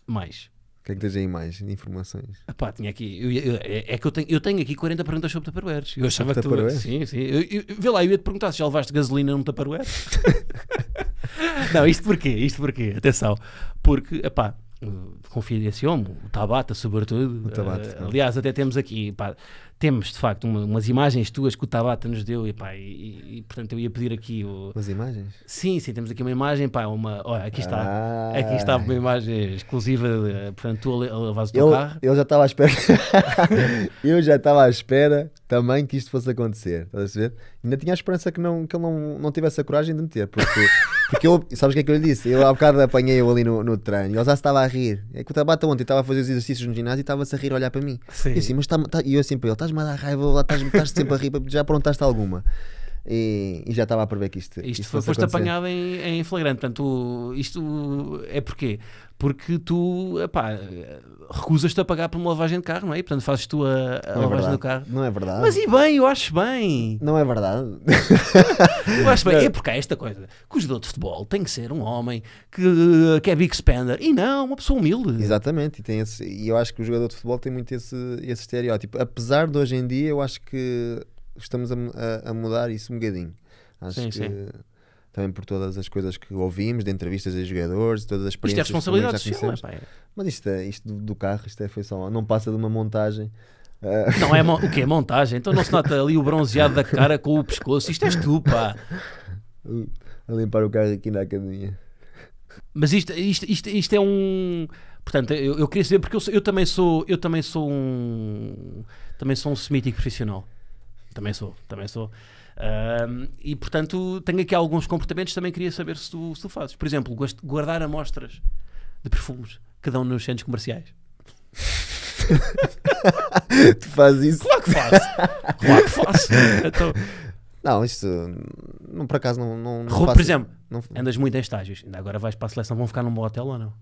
Mais. O que é que tens aí mais? Informações? Epá, tinha aqui. eu- eu- é, é, que eu tenho, eu tenho aqui 40 perguntas sobre taparueres. Eu achava que tu. Sim, sim. Eu, eu- vê lá, eu ia te perguntar se já levaste gasolina num Tupperware. Não, isto porquê? Isto porquê? Atenção. Porque, pá confia nesse homem, o Tabata, sobretudo. O Tabata, eh, aliás, até temos aqui, pá, temos de facto uma, umas imagens tuas que o Tabata nos deu e, pá, e, e, portanto eu ia pedir aqui o... umas imagens? Sim, sim, temos aqui uma imagem, pá, uma, olha, aqui está, ah. aqui está uma imagem exclusiva, de, portanto tu a o teu eu, carro. Eu já estava à espera, eu já estava à espera também que isto fosse acontecer, estás a ver? Ainda tinha a esperança que, não, que ele não, não tivesse a coragem de meter, porque. Porque eu, sabes o que é que eu lhe disse? Eu há bocado apanhei-o ali no, no treino e ele já se estava a rir. É que o Tabata ontem estava a fazer os exercícios no ginásio e estava-se a rir a olhar para mim. Sim. E eu assim, mas tá, tá, e eu assim para ele, estás-me a dar raiva, estás estás sempre a rir, já aprontaste alguma e, e já estava a prever que isto. Isto, isto foi, apanhado em, em flagrante. Portanto, isto é porquê? Porque tu recusas-te a pagar por uma lavagem de carro, não é? E, portanto, fazes tu a, a é lavagem verdade. do carro. Não é verdade. Mas e bem, eu acho bem. Não é verdade. eu acho bem. Não. É porque há esta coisa. Que o jogador de futebol tem que ser um homem que, que é big spender. E não, uma pessoa humilde. Exatamente. E, tem esse, e eu acho que o jogador de futebol tem muito esse, esse estereótipo. Apesar de hoje em dia, eu acho que estamos a, a, a mudar isso um bocadinho. Acho sim, que sim. também por todas as coisas que ouvimos, de entrevistas a jogadores, todas as experiências. Isto é responsabilidade social, é, pá, é. Mas isto, é, isto do carro, isto é, foi só, não passa de uma montagem. Eh, não é o que é montagem? Então não se nota ali o bronzeado da cara com o pescoço. Isto és tu, pá. A limpar o carro aqui na academia. Mas isto, isto, isto, isto é um. Portanto, eu, eu queria saber, porque eu, eu, também sou, eu também sou um. Também sou um semítico profissional também sou, também sou. Um, e portanto, tenho aqui alguns comportamentos também queria saber se tu, se tu fazes. Por exemplo, guardar amostras de perfumes que dão nos centros comerciais. tu fazes isso? Claro que faço. Claro que faço. Então, não, isto não, por acaso não. não, não por exemplo, não... andas muito em estágios. Ainda agora vais para a seleção, vão ficar num bom hotel ou não?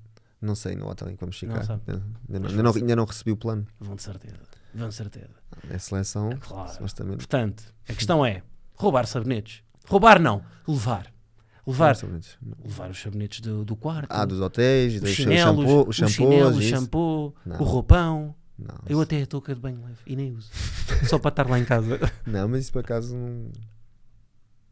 Não sei no hotel em que vamos ficar. Não ainda, não, ainda, não, recebi o plano. Vão de certeza. Vão certeza. É seleção, é claro. supostamente. Portanto, a questão é roubar sabonetes. Roubar não, levar. Levar, não, levar os sabonetes do, do quarto. Ah, dos hotéis, os chinelos, shampoo, os o shampoo, não. o roupão. Não, eu até a touca de banho leve e nem uso. Só para estar lá em casa. Não, mas isso por acaso não...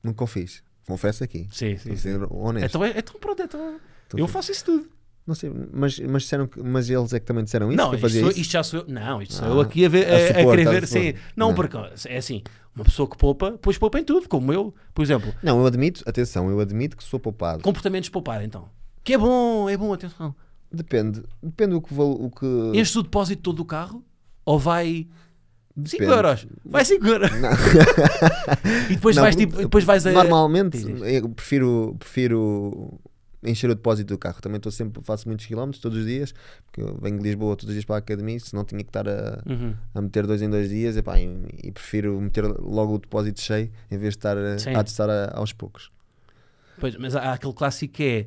nunca o fiz. Confesso aqui. Sim, sim. sim. Honesto. Então, é, então pronto, então, eu faço isso tudo. Não sei, mas, mas disseram que, mas eles é que também disseram isso? Não, isto, isso? isto já sou eu. Não, isto sou ah, eu aqui a, ver, a, a, supor, a querer ver. Sim. Não, não, porque é assim, uma pessoa que poupa, pois poupa em tudo, como eu, por exemplo. Não, eu admito, atenção, eu admito que sou poupado. Comportamentos poupar, então. Que é bom, é bom, atenção. Depende, depende o que. O que... Enches o depósito todo do carro ou vai. 5 euros, vai 5 euros. e depois, não, vais, tipo, depois vais a. Normalmente, eu prefiro, prefiro encher o depósito do carro. Também estou sempre, faço muitos quilómetros todos os dias, porque eu venho de Lisboa todos os dias para a academia, se não tinha que estar a, uhum. a, meter dois em dois dias, epá, e, e, prefiro meter logo o depósito cheio em vez de estar Sim. a testar aos poucos. Pois, mas há aquele clássico que é,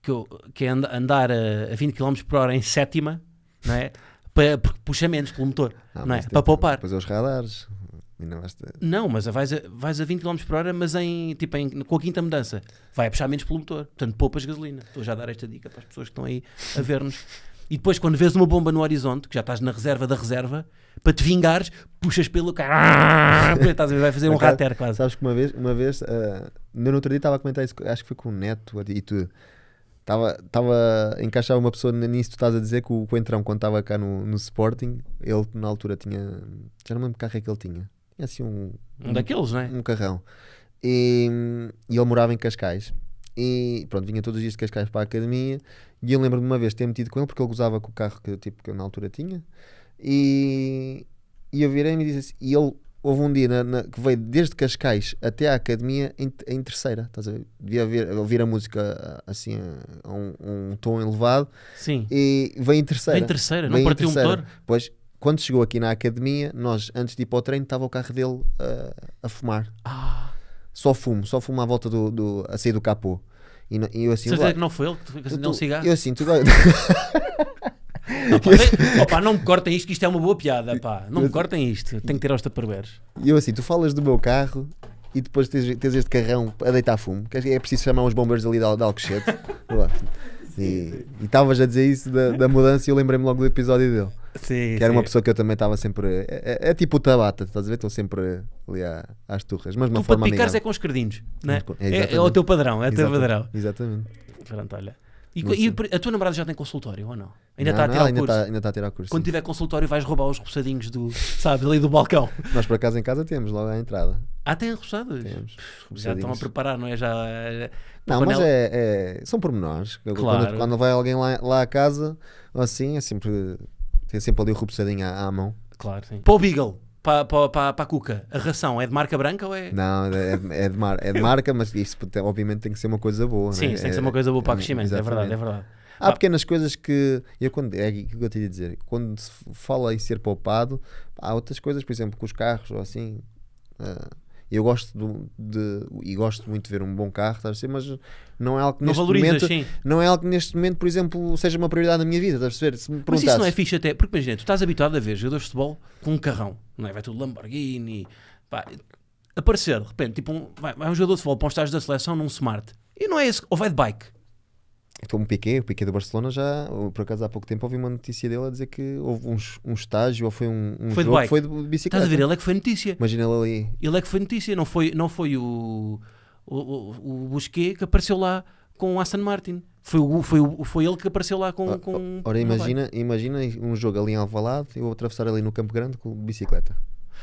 que, eu, que é andar a, a 20 km por hora em sétima, não é? para, porque puxa menos pelo motor, ah, não é? Para poupar. Depois é os radares, vais ter... Não, mas vais a, vais a 20 km por hora, mas em, tipo, em, com a quinta mudança. Vai a puxar menos pelo motor. Portanto, poupas gasolina. Estou já a dar esta dica para as pessoas que estão aí a ver-nos. E depois, quando vês uma bomba no horizonte, que já estás na reserva da reserva, para te vingares, puxas pelo cara. estás a ver, vai fazer um rater quase. Sabes que uma vez, uma vez uh, no outro dia estava a comentar isso, acho que foi com o Neto e tu Estava, estava encaixava uma pessoa nisso tu estás a dizer que o Coentrão, quando estava cá no, no Sporting, ele na altura tinha. Já não me lembro que carro é que ele tinha assim um. Um, um daqueles, né? Um carrão. E, e ele morava em Cascais. E pronto, vinha todos os dias de Cascais para a academia. E eu lembro-me uma vez ter metido com ele, porque ele gozava com o carro que, tipo, que eu na altura tinha. E, e eu virei-me e disse assim, E ele, houve um dia na, na, que veio desde Cascais até à academia em, em terceira. Estás a ver? Devia ouvir, ouvir a música assim, a um, um, tom elevado. Sim. E veio em terceira. vem em terceira, não partiu o motor? Pois quando chegou aqui na academia, nós, antes de ir para o treino, estava o carro dele uh, a fumar. Ah. Só fumo, só fumo à volta do, do a sair do capô. E, e eu assim. Certeza é que não foi ele que acendeu um cigarro? Eu assim, tu gosta. Assim, não me cortem isto, que isto é uma boa piada, pá. Não me assim, cortem isto, tenho que ter aos taparberes. E eu assim, tu falas do meu carro e depois tens, tens este carrão a deitar fumo. É preciso chamar os bombeiros ali de, de Alcochete. e estavas a dizer isso da, da mudança e eu lembrei-me logo do episódio dele. Sim, que era sim. uma pessoa que eu também estava sempre. É, é, é, tipo o Tabata, estás a ver? Estão sempre ali à, às turras. Mas de uma tu forma. Para picares é com os cardinhos, né? É, é, é, o teu padrão, é o teu padrão. Exatamente. Pronto, olha. E, e, a tua namorada já tem consultório ou não? Ainda está a tirar não, o curso? Tá, ainda está, ainda está a tirar curso. Quando sim. tiver consultório, vais roubar os roçadinhos do, sabe ali do balcão. Nós por acaso em casa temos logo à entrada. Ah, tem repousados? Temos. Já estão a preparar, não é? Já. Não, panela... mas é, é, são pormenores. Claro. Quando, quando vai alguém lá, lá a casa, assim, é sempre tem sempre ali o repousadinho à, à mão. Claro, sim. Para o Beagle, para, para, para, para a Cuca, a ração é de marca branca ou é. Não, é, é de, é mar, é de marca, mas isso obviamente tem que ser uma coisa boa. Sim, né? isso tem que ser uma coisa boa é, para o crescimento, é verdade, é verdade. Há pequenas coisas que. Eu quando, é o que eu te ia dizer. Quando se fala em ser poupado, há outras coisas, por exemplo, com os carros ou assim. Uh, eu gosto de, de, e gosto muito de ver um bom carro, estás a dizer, mas não é algo que não neste momento sim. não é algo que neste momento, por exemplo, seja uma prioridade na minha vida, estás a ver Se me mas isso não é fixe até, porque imagina, tu estás habituado a ver jogadores de futebol com um carrão, não é? Vai tudo Lamborghini, pá, aparecer de repente, tipo um, vai, vai um jogador de futebol para um estágio da seleção num smart. E não é esse, ou vai de bike como Piquet, o Piquet do Barcelona já, por acaso há pouco tempo ouvi uma notícia dele a dizer que houve um, um estágio ou foi um, um foi jogo de foi de bicicleta. Estás a ver, ele é que foi notícia. Imagina ele ali. Ele é que foi notícia, não foi, não foi o, o, o, Busquet que apareceu lá com o Aston Martin. Foi, o, foi, o, foi ele que apareceu lá com. Ah, ah, com Ora, imagina, imagina um jogo ali em Alvalade, eu atravessar ali no Campo Grande com bicicleta.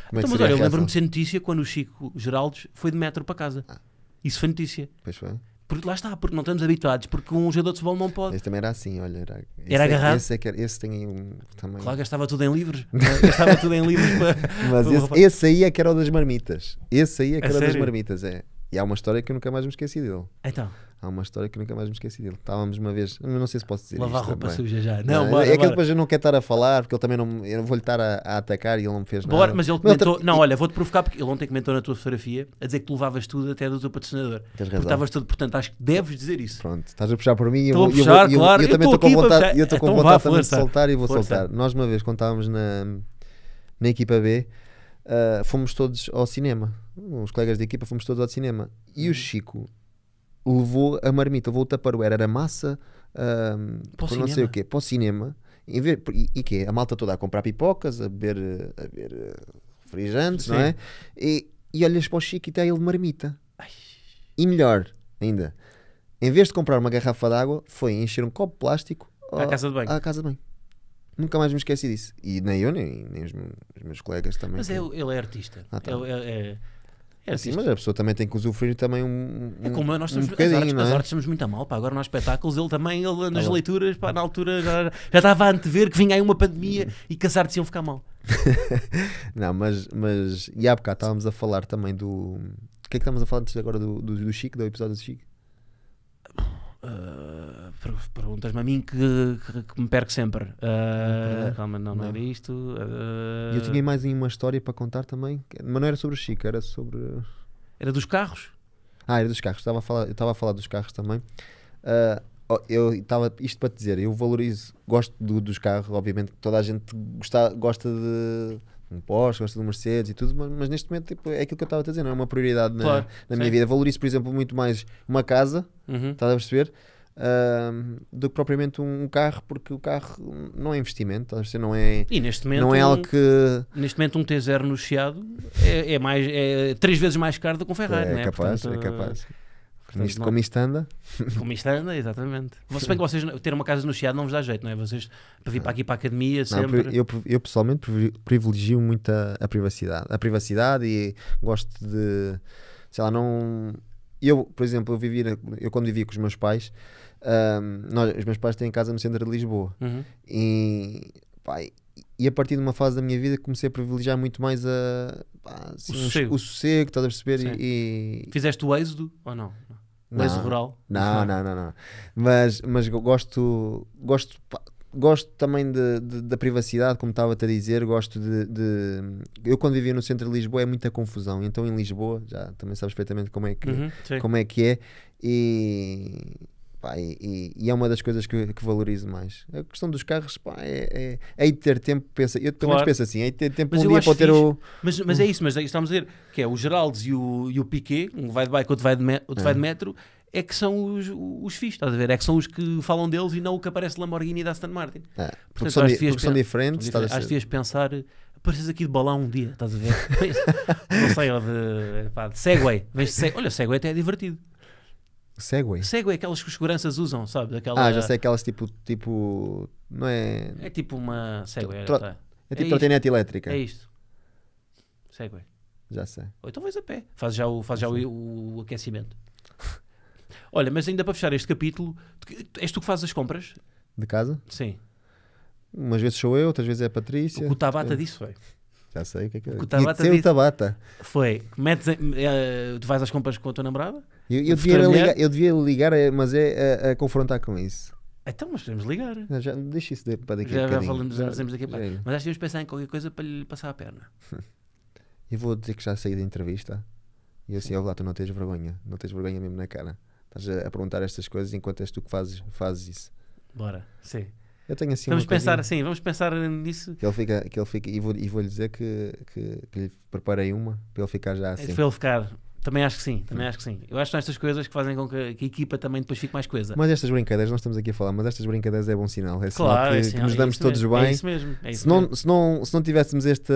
Como é então, é mas olha, eu lembro-me de ser notícia quando o Chico Geraldes foi de metro para casa. Ah. Isso foi notícia. Pois foi. Porque lá está, porque não estamos habituados, porque um jogador de futebol não pode. Esse também era assim, olha. Era, era esse, é- agarrado. Esse, é que, esse tem um também. Claro, gastava tudo em livros. gastava tudo em livros para. Mas para esse, esse, aí é que era o das marmitas. Esse aí é que a era o das marmitas, é. E há uma história que eu nunca mais me esqueci dele. Então há uma história que nunca mais me esqueci dele. Estávamos uma vez, não sei se posso dizer. Lavar roupa também. suja já. Não, não bora, é bora. que depois eu não quero estar a falar, porque ele também não. Eu vou-lhe estar a, a, atacar e ele não me fez nada. mas ele comentou. Não, olha, vou-te provocar, porque ele ontem comentou na tua fotografia a dizer que tu levavas tudo até do teu patrocinador. Tens razão. Estavas tudo, portanto, acho que deves dizer isso. Pronto, estás a puxar por mim e eu, puxar, eu, eu, claro, eu, eu também estou com vontade, eu estou com então vontade também de soltar e vou soltar. Nós uma vez, quando estávamos na, na equipa B, eh, fomos todos ao cinema. Os colegas da equipa fomos todos ao cinema. E o uhum. Chico levou a marmita, levou o Tupperware, era massa um, para não sei o quê, para o cinema. e, e quê? A malta toda a comprar pipocas, a beber, a beber eh, refrigerantes, Sim. não é? E, e olhas para o Chico e está ele de marmita. Ai. E melhor ainda, em vez de comprar uma garrafa d'água, foi encher um copo de plástico à, casa de banho. à casa de banho. Nunca mais me esqueci disso. E nem eu, nem, nem os, meus, os meus colegas também. Mas é que... ele é artista. Ah, tá. ele, é, é é assim, mas a pessoa também tem que usufruir também um, um é como nós estamos, um bocadinho, as artes, é? as artes estamos muito a mal, pá. agora nos espetáculos, ele também, ele nas Olá. Tá leituras, pá, na altura já, já estava a antever que vinha aí uma pandemia e que as artes iam ficar mal. não, mas, mas e há bocado estávamos a falar também do... O que é que estávamos a falar antes agora do, do, do Chico, do episódio do Chico? Uh, Perguntas-me a mim que, que, que, me perco sempre. Uh, calma, não, não, não, era isto. Uh, eu tinha mais uma história para contar também, mas não era sobre o Chico, era sobre. Era dos carros? Ah, era dos carros. Estava a falar, eu estava a falar dos carros também. Uh, eu estava isto para te dizer, eu valorizo, gosto do, dos carros, obviamente toda a gente gosta, gosta de Tipo, um Porsche, gosto de um Mercedes e tudo, mas, mas neste momento tipo, é aquilo que eu estava a dizer, não é uma prioridade na, claro, na minha vida. Valorizo, por exemplo, muito mais uma casa, uhum. estás a perceber? Uh, do que propriamente um carro, porque o carro não é investimento, estás a não é, e neste momento, não é algo que. Neste momento, um T0 no Chiado é, é mais, é três vezes mais caro do que um Ferrari, é, é, capaz, Portanto, é capaz. Portanto, Isto não... como isto anda? Como isto anda, exatamente. Se bem que vocês ter uma casa no Chiado não vos dá jeito, não é? Vocês para vir para aqui para a academia sempre. Não, eu, eu, pessoalmente privilegio muito a, a, privacidade. A privacidade e gosto de. Sei lá, não. Eu, por exemplo, eu, vivi, eu quando vivia com os meus pais, um, nós, os meus pais têm casa no centro de Lisboa. Uhum. E. e a partir de uma fase da minha vida comecei a privilegiar muito mais a, pá, assim, o sossego, o sossego estás a perceber? E, e, Fizeste o êxodo ou não? Mais rural? Não, não, não, não. Mas, mas gosto, gosto, gosto também de, de, da privacidade, como estava-te a dizer, gosto de, de, Eu quando vivia no centro de Lisboa é muita confusão, então em Lisboa, já também sabes perfeitamente como é que, uhum, como é, que é, e, Pá, e, e, é uma das coisas que, que, valorizo mais. A questão dos carros, pá, é, é, é ter tempo, pensa, eu pelo claro. menos penso assim, é ter tempo mas um dia para ter o... Mas, mas é isso, mas é, estamos a dizer que é o Geraldes e o, e o Piquet, um vai de bike, outro vai de, me, outro é. vai de metro, é que são os, os fixos, estás a ver? É que são os que falam deles e não o que aparece Lamborghini e da Aston Martin. É. Portanto, porque são, porque são diferentes. Acho que pensar, apareces aqui de balão um dia, estás a ver? não sei, ou de, pá, de Segway. Olha, Segway até é divertido. Segway? Segway, aquelas que os seguranças usam, sabe? Aquela... Ah, já sei, aquelas tipo, tipo... Não é... É tipo uma Segway. Tipo, Tro... É, tá. É, é tipo é trotinete elétrica. É isto. Segway. Já sei. Ou então vais a pé. Faz já o, faz já o, o, aquecimento. Olha, mas ainda para fechar este capítulo, és tu que fazes as compras? De casa? Sim. Umas vezes sou eu, outras vezes é a Patrícia. O Tabata eu... disse, foi. Já sei o que é que é. O Tabata, disse, o Tabata. Foi, metes, em, uh, tu vais às compras com a tua namorada? Eu, eu, devia, ligar, eu devia, ligar, eh, mas é a, a, confrontar com isso. Então, mas podemos ligar. já, deixa isso de, para daqui a Já falamos, já, já, daqui a já, é. Mas acho que temos pensar em qualquer coisa para lhe passar a perna. eu vou dizer que já saí da entrevista. E assim, olha lá, tu não tens vergonha. Não tens vergonha mesmo na cara. Estás a, a perguntar estas coisas enquanto és tu que fazes, fazes isso. Bora, sim. Eu tenho assim Vamos pensar assim, vamos pensar nisso. Que ele fica, que ele fica e vou-lhe vou dizer que, que, que, lhe preparei uma para ele ficar já é assim. para ele ficar. Também acho que sim, também acho que sim. Eu acho que são estas coisas que fazem com que, que a equipa também depois fique mais coisa. Mas estas brincadeiras, nós estamos aqui a falar, mas estas brincadeiras é bom sinal. É claro, sinal que, é que nos é damos todos mesmo, é bem. É isso mesmo. É isso se, mesmo. Não, se, não, se não tivéssemos esta,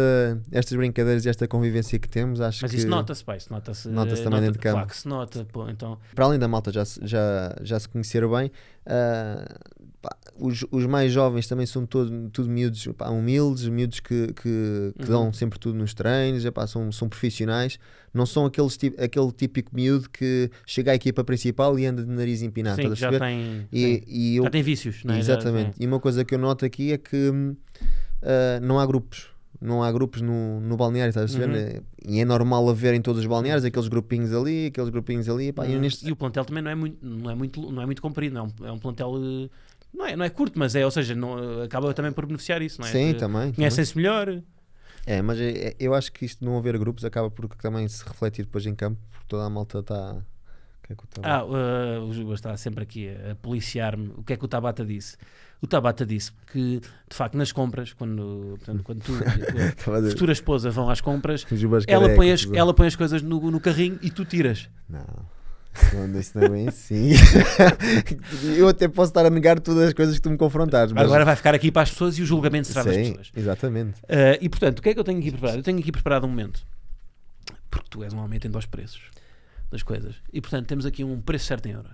estas brincadeiras e esta convivência que temos, acho mas que. Mas isso nota-se, pai, isso nota-se. Nota-se eh, também nota, dentro de campo. Claro que se nota, pô, então. Para além da malta já, já, já se conhecer bem, uh, os, os mais jovens também são todo, tudo miúdos humildes, miúdos que, que, que uhum. dão sempre tudo nos treinos, são, são profissionais, não são aqueles, aquele típico miúdo que chega à equipa principal e anda de nariz empinado. Sim, já, tem, e, e eu, já tem vícios, é? Exatamente. E uma coisa que eu noto aqui é que uh, não há grupos não há grupos no, no balneário, estás a perceber? Uhum. É, e é normal haver em todos os balneários aqueles grupinhos ali, aqueles grupinhos ali. Pá, uhum. e, neste... e, o plantel também não é muito, não é muito, não é muito comprido, não. é um é plantel eh, não é, não é curto, mas é, ou seja, não, acaba também por beneficiar isso, não é? Sim, também. Conhecem-se melhor. É, mas é, é, eu acho que isto de não haver grupos acaba por também se refletir depois em campo, porque toda a malta está. Que é que ah, uh, o Juba está sempre aqui a, policiar-me. O que é que o Tabata disse? O Tabata disse que, de facto, nas compras, quando, portanto, quando tu, a futura esposa vão às compras, ela põe, as, ela põe as coisas no, no carrinho e tu tiras. Não. Quando isso não é assim. eu até posso estar a negar todas as coisas que tu me confrontares. Mas... Agora vai ficar aqui para as pessoas e o julgamento será das pessoas. Exatamente. Uh, e portanto, o que é que eu tenho aqui preparado? Eu tenho aqui preparado um momento. Porque tu és um homem atento aos preços das coisas. E portanto temos aqui um preço certo em euros.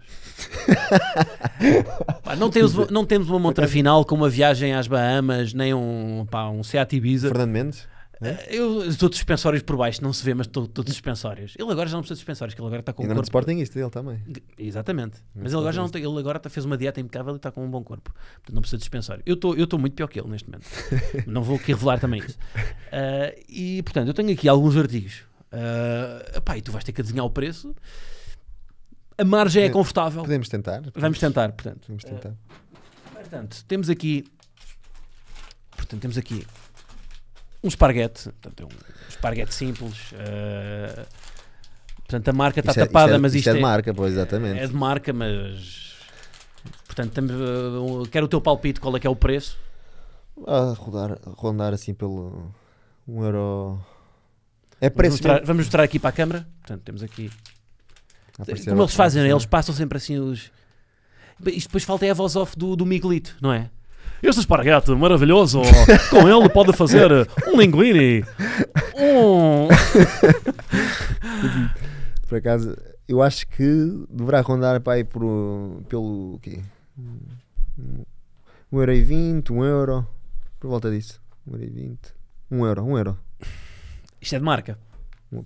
pá, não, temos, não temos uma montra final com uma viagem às Bahamas, nem um, pá, um Seat Ibiza. Fernando Mendes? É? Eu estou de suspensórios por baixo, não se vê, mas estou, de suspensórios. Ele agora já não precisa de suspensórios, que ele agora está com um bom corpo... Sporting isto ele também. Exatamente. mas ele agora, já não tem, ele agora tá, fez uma dieta impecável e está com um bom corpo. Portanto, não precisa de suspensório. Eu estou, eu estou muito pior que ele neste momento. não vou aqui revelar também isso. Uh, e, portanto, eu tenho aqui alguns artigos. Uh, epá, e tu vais ter que desenhar o preço. A margem é confortável. Podemos tentar. Podemos. Vamos tentar, portanto. Vamos tentar. Uh, portanto, temos aqui... Portanto, temos aqui um esparguete, portanto, é um esparguete simples. Uh, portanto, a marca está é- tapada, é- mas isto, é de é- marca, pois, exatamente. É de marca, mas. Portanto, tam- uh, eh, quero o teu palpite, qual é que é o preço? A rodar, rondar assim pelo. Um euro. É Vamos preço. mostrar, mesmo. vamos mostrar aqui para a câmara. Portanto, temos aqui. Como eles fazem, né? assim. eles passam sempre assim os. Isto depois falta é a voz off do, do Miguelito, não é? Este esparguete maravilhoso, com ele pode fazer um linguine. Um... por acaso, eu acho que deverá rondar para aí por, pelo quê? Um euro e vinte, um euro, por volta disso. Um euro e vinte. Um euro, um euro. Isto é de marca.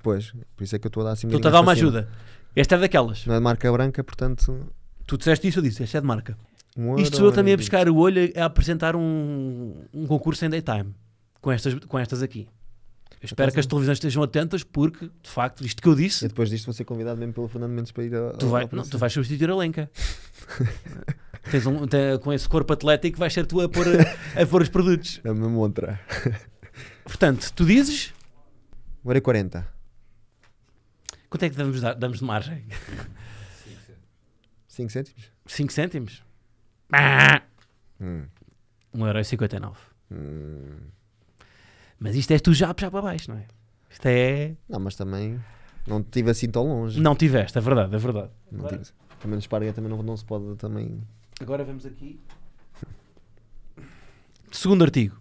Pois, por isso é que eu estou a dar assim Estou-te a dar uma ajuda. Esta é daquelas. Não é de marca branca, portanto... Tu disseste isso, eu disse, esta é de marca. Um Isto sou eu também a buscar o olho a apresentar um, um concurso em daytime com estas, com estas aqui. Eu espero então que as televisões estejam atentas, porque, de facto, isto que eu disse. E depois disto vou ser convidado mesmo pelo Fernando Mendes para ir a. Tu, vai, não, tu vais substituir a Lenca. Tens um, tem, com esse corpo atlético, vais ser tu a pôr, a, pôr os produtos. É uma montra. Portanto, tu dizes. Agora é 40. Quanto é que damos, damos de margem? 5 cêntimos. 5 cêntimos? Hum. 1,59€. Hum. Mas isto é tu já, puxar para baixo, não é? Isto é. Não, mas também não estive assim tão longe. Não tiveste, é verdade, é verdade. Não Agora... Também nos Esparga também não, não se pode também. Agora vemos aqui. Segundo artigo.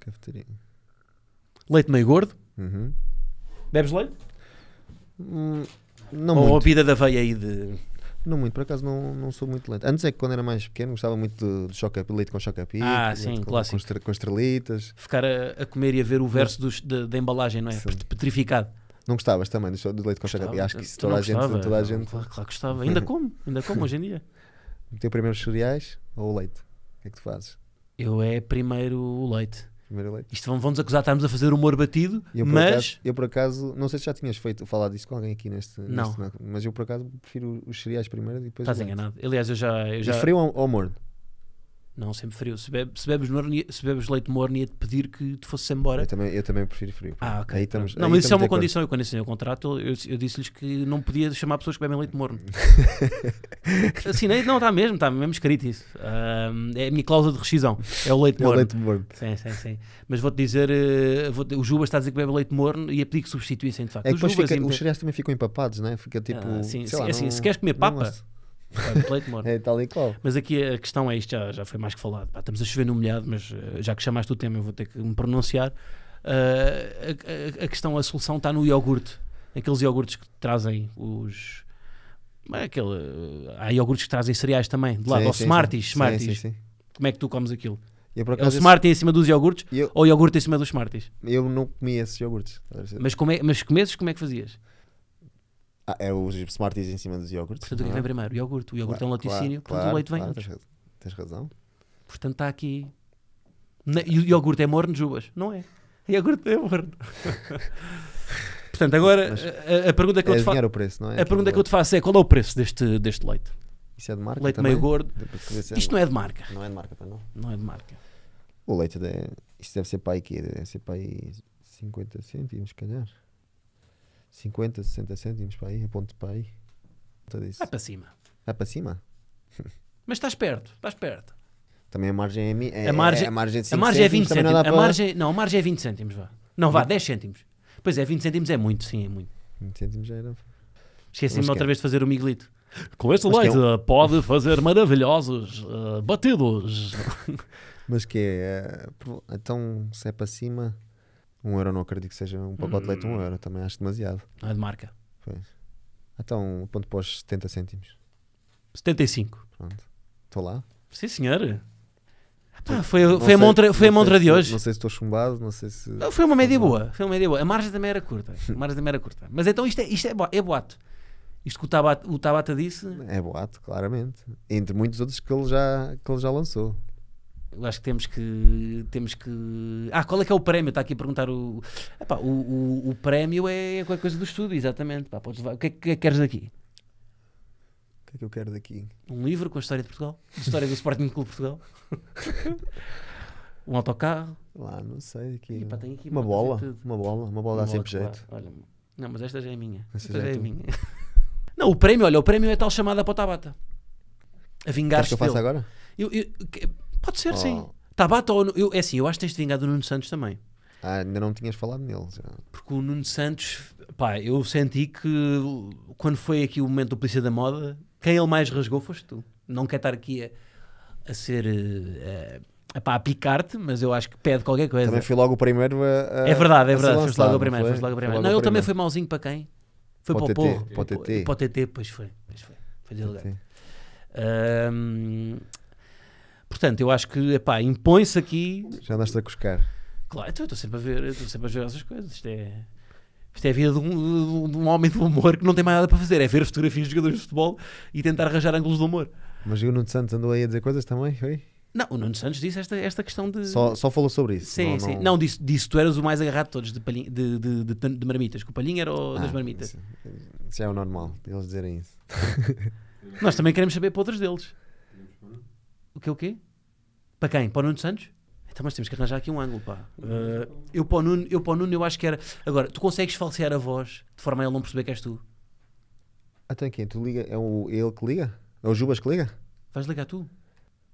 Cafeteria. Leite meio gordo. Uhum. Bebes leite? Hum, não Ou muito. a vida da veia aí de. Não muito, por acaso não, não sou muito lento. Antes é que quando era mais pequeno gostava muito de, de leite com choca-pico, ah, sim, com, clássico. Com, com estrelitas. Ficar a, a, comer e a ver o verso dos, de, da embalagem, não é? Sim. Petrificado. Não gostavas também do, do leite com choca-pico? Acho que isso então toda a, gente, toda a, gente, toda Claro, claro gostava. Ainda como, ainda como hoje em dia. Teu primeiro cereais ou o leite? O que é que tu fazes? Eu é primeiro o leite. Primeira leite. Isto vão-nos acusar de estarmos a fazer humor batido, eu, mas. Acaso, eu por acaso, não sei se já tinhas feito falar disso com alguém aqui neste. Não. Neste, mas eu por acaso prefiro os cereais primeiro e depois. Estás enganado. Aliás, eu já. Eu já... E frio ou, ou morno? Não, sempre frio. Se, bebe, se bebes, se bebes leite morno, ia-te pedir que te fosses embora. Eu também, eu também prefiro frio. Ah, ok. Aí estamos, não, aí mas isso é uma condição. Eu, quando assinei o contrato, eu, eu disse-lhes que não podia chamar pessoas que bebem leite morno. Assinei, não, está mesmo, está mesmo escrito isso. Uh, é a minha cláusula de rescisão. É o leite morno. É o leite morno. Sim, sim, sim. Mas vou-te dizer, uh, eh, vou o Juba está a dizer que bebe leite morno e a é pedir que substituíssem, de facto. É que os, depois os cereais também ficam empapados, não é? Fica tipo. Ah, sim, sei sim, lá, é assim, não, se queres comer é papa. Não é tal e qual. Mas aqui a questão é isto, já, já foi mais que falado. Pá, estamos a chover no molhado, mas eh, já que chamaste o tema, eu vou ter que me pronunciar. Uh, a, a, a, questão, a solução está no iogurte. Aqueles iogurtes que trazem os. É aquele, eh, há iogurtes que trazem cereais também, de lado, sim, ou sim, Smarties. Sim. Smarties. Sim, Como é que tu comes aquilo? Eu, é o Smartie em cima dos iogurtes eu, ou iogurte em cima dos Smarties? Eu não comia esses iogurtes. Mas, como é, mas comesses, como é que fazias? Ah, é os Smarties em cima dos iogurtes. Portanto, o que é é? vem primeiro? O iogurte. O iogurte claro, é um laticínio, claro, portanto claro, o leite vem claro, antes. Tens razão. Portanto, está aqui. E o iogurte é morno de jubas? Não é. O iogurte é morno. portanto, agora a, a, pergunta que é eu te faço. o preço, não é? A pergunta que eu te faço é qual é o preço deste, deste leite? Isso é de marca? Leite também? meio gordo. Isto não é de marca. Não é de marca, não. Não é de marca. O leite, é de... isto deve ser para aí quê? Deve ser para aí 50 cêntimos, se calhar. 50, 60 cêntimos para aí, a aponto para aí. Disso. É para cima. É para cima? Mas estás perto, estás perto. Também a margem é, é, a margem, é, a margem de 5 a margem é 20 cêntimos. Não, a margem, não, a margem é 20 cêntimos, vá. Não, vá, 10 cêntimos. Pois é, 20 cêntimos é muito, sim, é muito. 20 cêntimos já era. Esqueci-me outra é. vez de fazer o miglito. Com este é leite é um... Eh, pode fazer maravilhosos uh, batidos. Mas que é. Eh, então, se é para cima, um euro não acredito que seja um pacote de leite um hum. euro, também acho demasiado. Não ah, é de marca. Pois. Então, ponto pós 70 cêntimos. 75. Pronto. Estou lá? Sim, senhor. Ah, foi, foi, sei, a montra, foi a montra de se, é- hoje. Não sei se estou chumbado, não sei se. Não, foi uma média boa. Foi uma média boa. A margem também era curta. A margem também era curta. Mas então isto é, isto é, é boato. Isto que o Tabata, o Tabata disse. É boato, claramente. Entre muitos outros que ele já, que ele já lançou eu acho que temos que. Temos que... Ah, qual é que é o prémio? Está aqui a perguntar o. Epá, o, o, o, prémio é qualquer coisa do estudo, exatamente. Pá, podes levar... É o que é que queres daqui? O que é que eu quero daqui? Um livro com a história de Portugal? A história do Sporting Clube de Portugal? um autocarro? Lá, não sei. Aqui, Epá, aqui uma, bola, uma, bola, uma bola. Uma dá sempre jeito. Olha, não, mas esta já é minha. Esta, esta já é, é minha. não, o prémio, olha, o prémio é tal chamada para o Tabata. A vingar-se. que eu faço agora? Eu, eu, que, Pode ser, sim. Oh. Tabata tá, ou. Eu, é assim, eu acho que tens de vingar do Nuno Santos também. Ah, ainda não tinhas falado nele. Já. Porque o Nuno Santos, pá, eu senti que quando foi aqui o momento do Polícia da Moda, quem ele mais rasgou foste tu. Não quer estar aqui a, a ser. Eh, a, a, a picar-te, mas eu acho que pede qualquer coisa. Também fui logo o primeiro a, a, É verdade, é verdade. Foste logo o primeiro. Foi? logo o primeiro. Logo não, ele também foi mauzinho para quem? Foi para, o povo. Para o TT. Para o TT, pois foi. Pois foi. Foi desligado. Um, Portanto, eu acho que, epá, impõe-se aqui... Já andaste a cuscar. Claro, estou sempre a ver, estou sempre a ver essas coisas. Isto é... Isto é a vida de um, de um homem do humor que não tem mais nada para fazer. É ver fotografias de jogadores de futebol e tentar arranjar ângulos de humor. Mas o Nuno Santos andou aí a dizer coisas também, foi? Não, o Nuno Santos disse esta, esta questão de. Só, só falou sobre isso. Sim, não, sim. Não... não, disse, disse tu eras o mais agarrado de todos de, palhinha, de, de, de, de, marmitas. Que o Palhinha era o ah, das marmitas. Isso, isso, é o normal, eles dizerem isso. Nós também queremos saber para outros deles. O que o quê? Para quem? Para o Nuno Santos? Então, mas temos que arranjar aqui um ângulo, pá. Uh, eu, para o Nuno, eu para o Nuno, eu acho que era. Agora, tu consegues falsear a voz de forma a ele não perceber que és tu? Até quem? Tu liga? É o, é ele que liga? É o Jubas que liga? Vais ligar tu?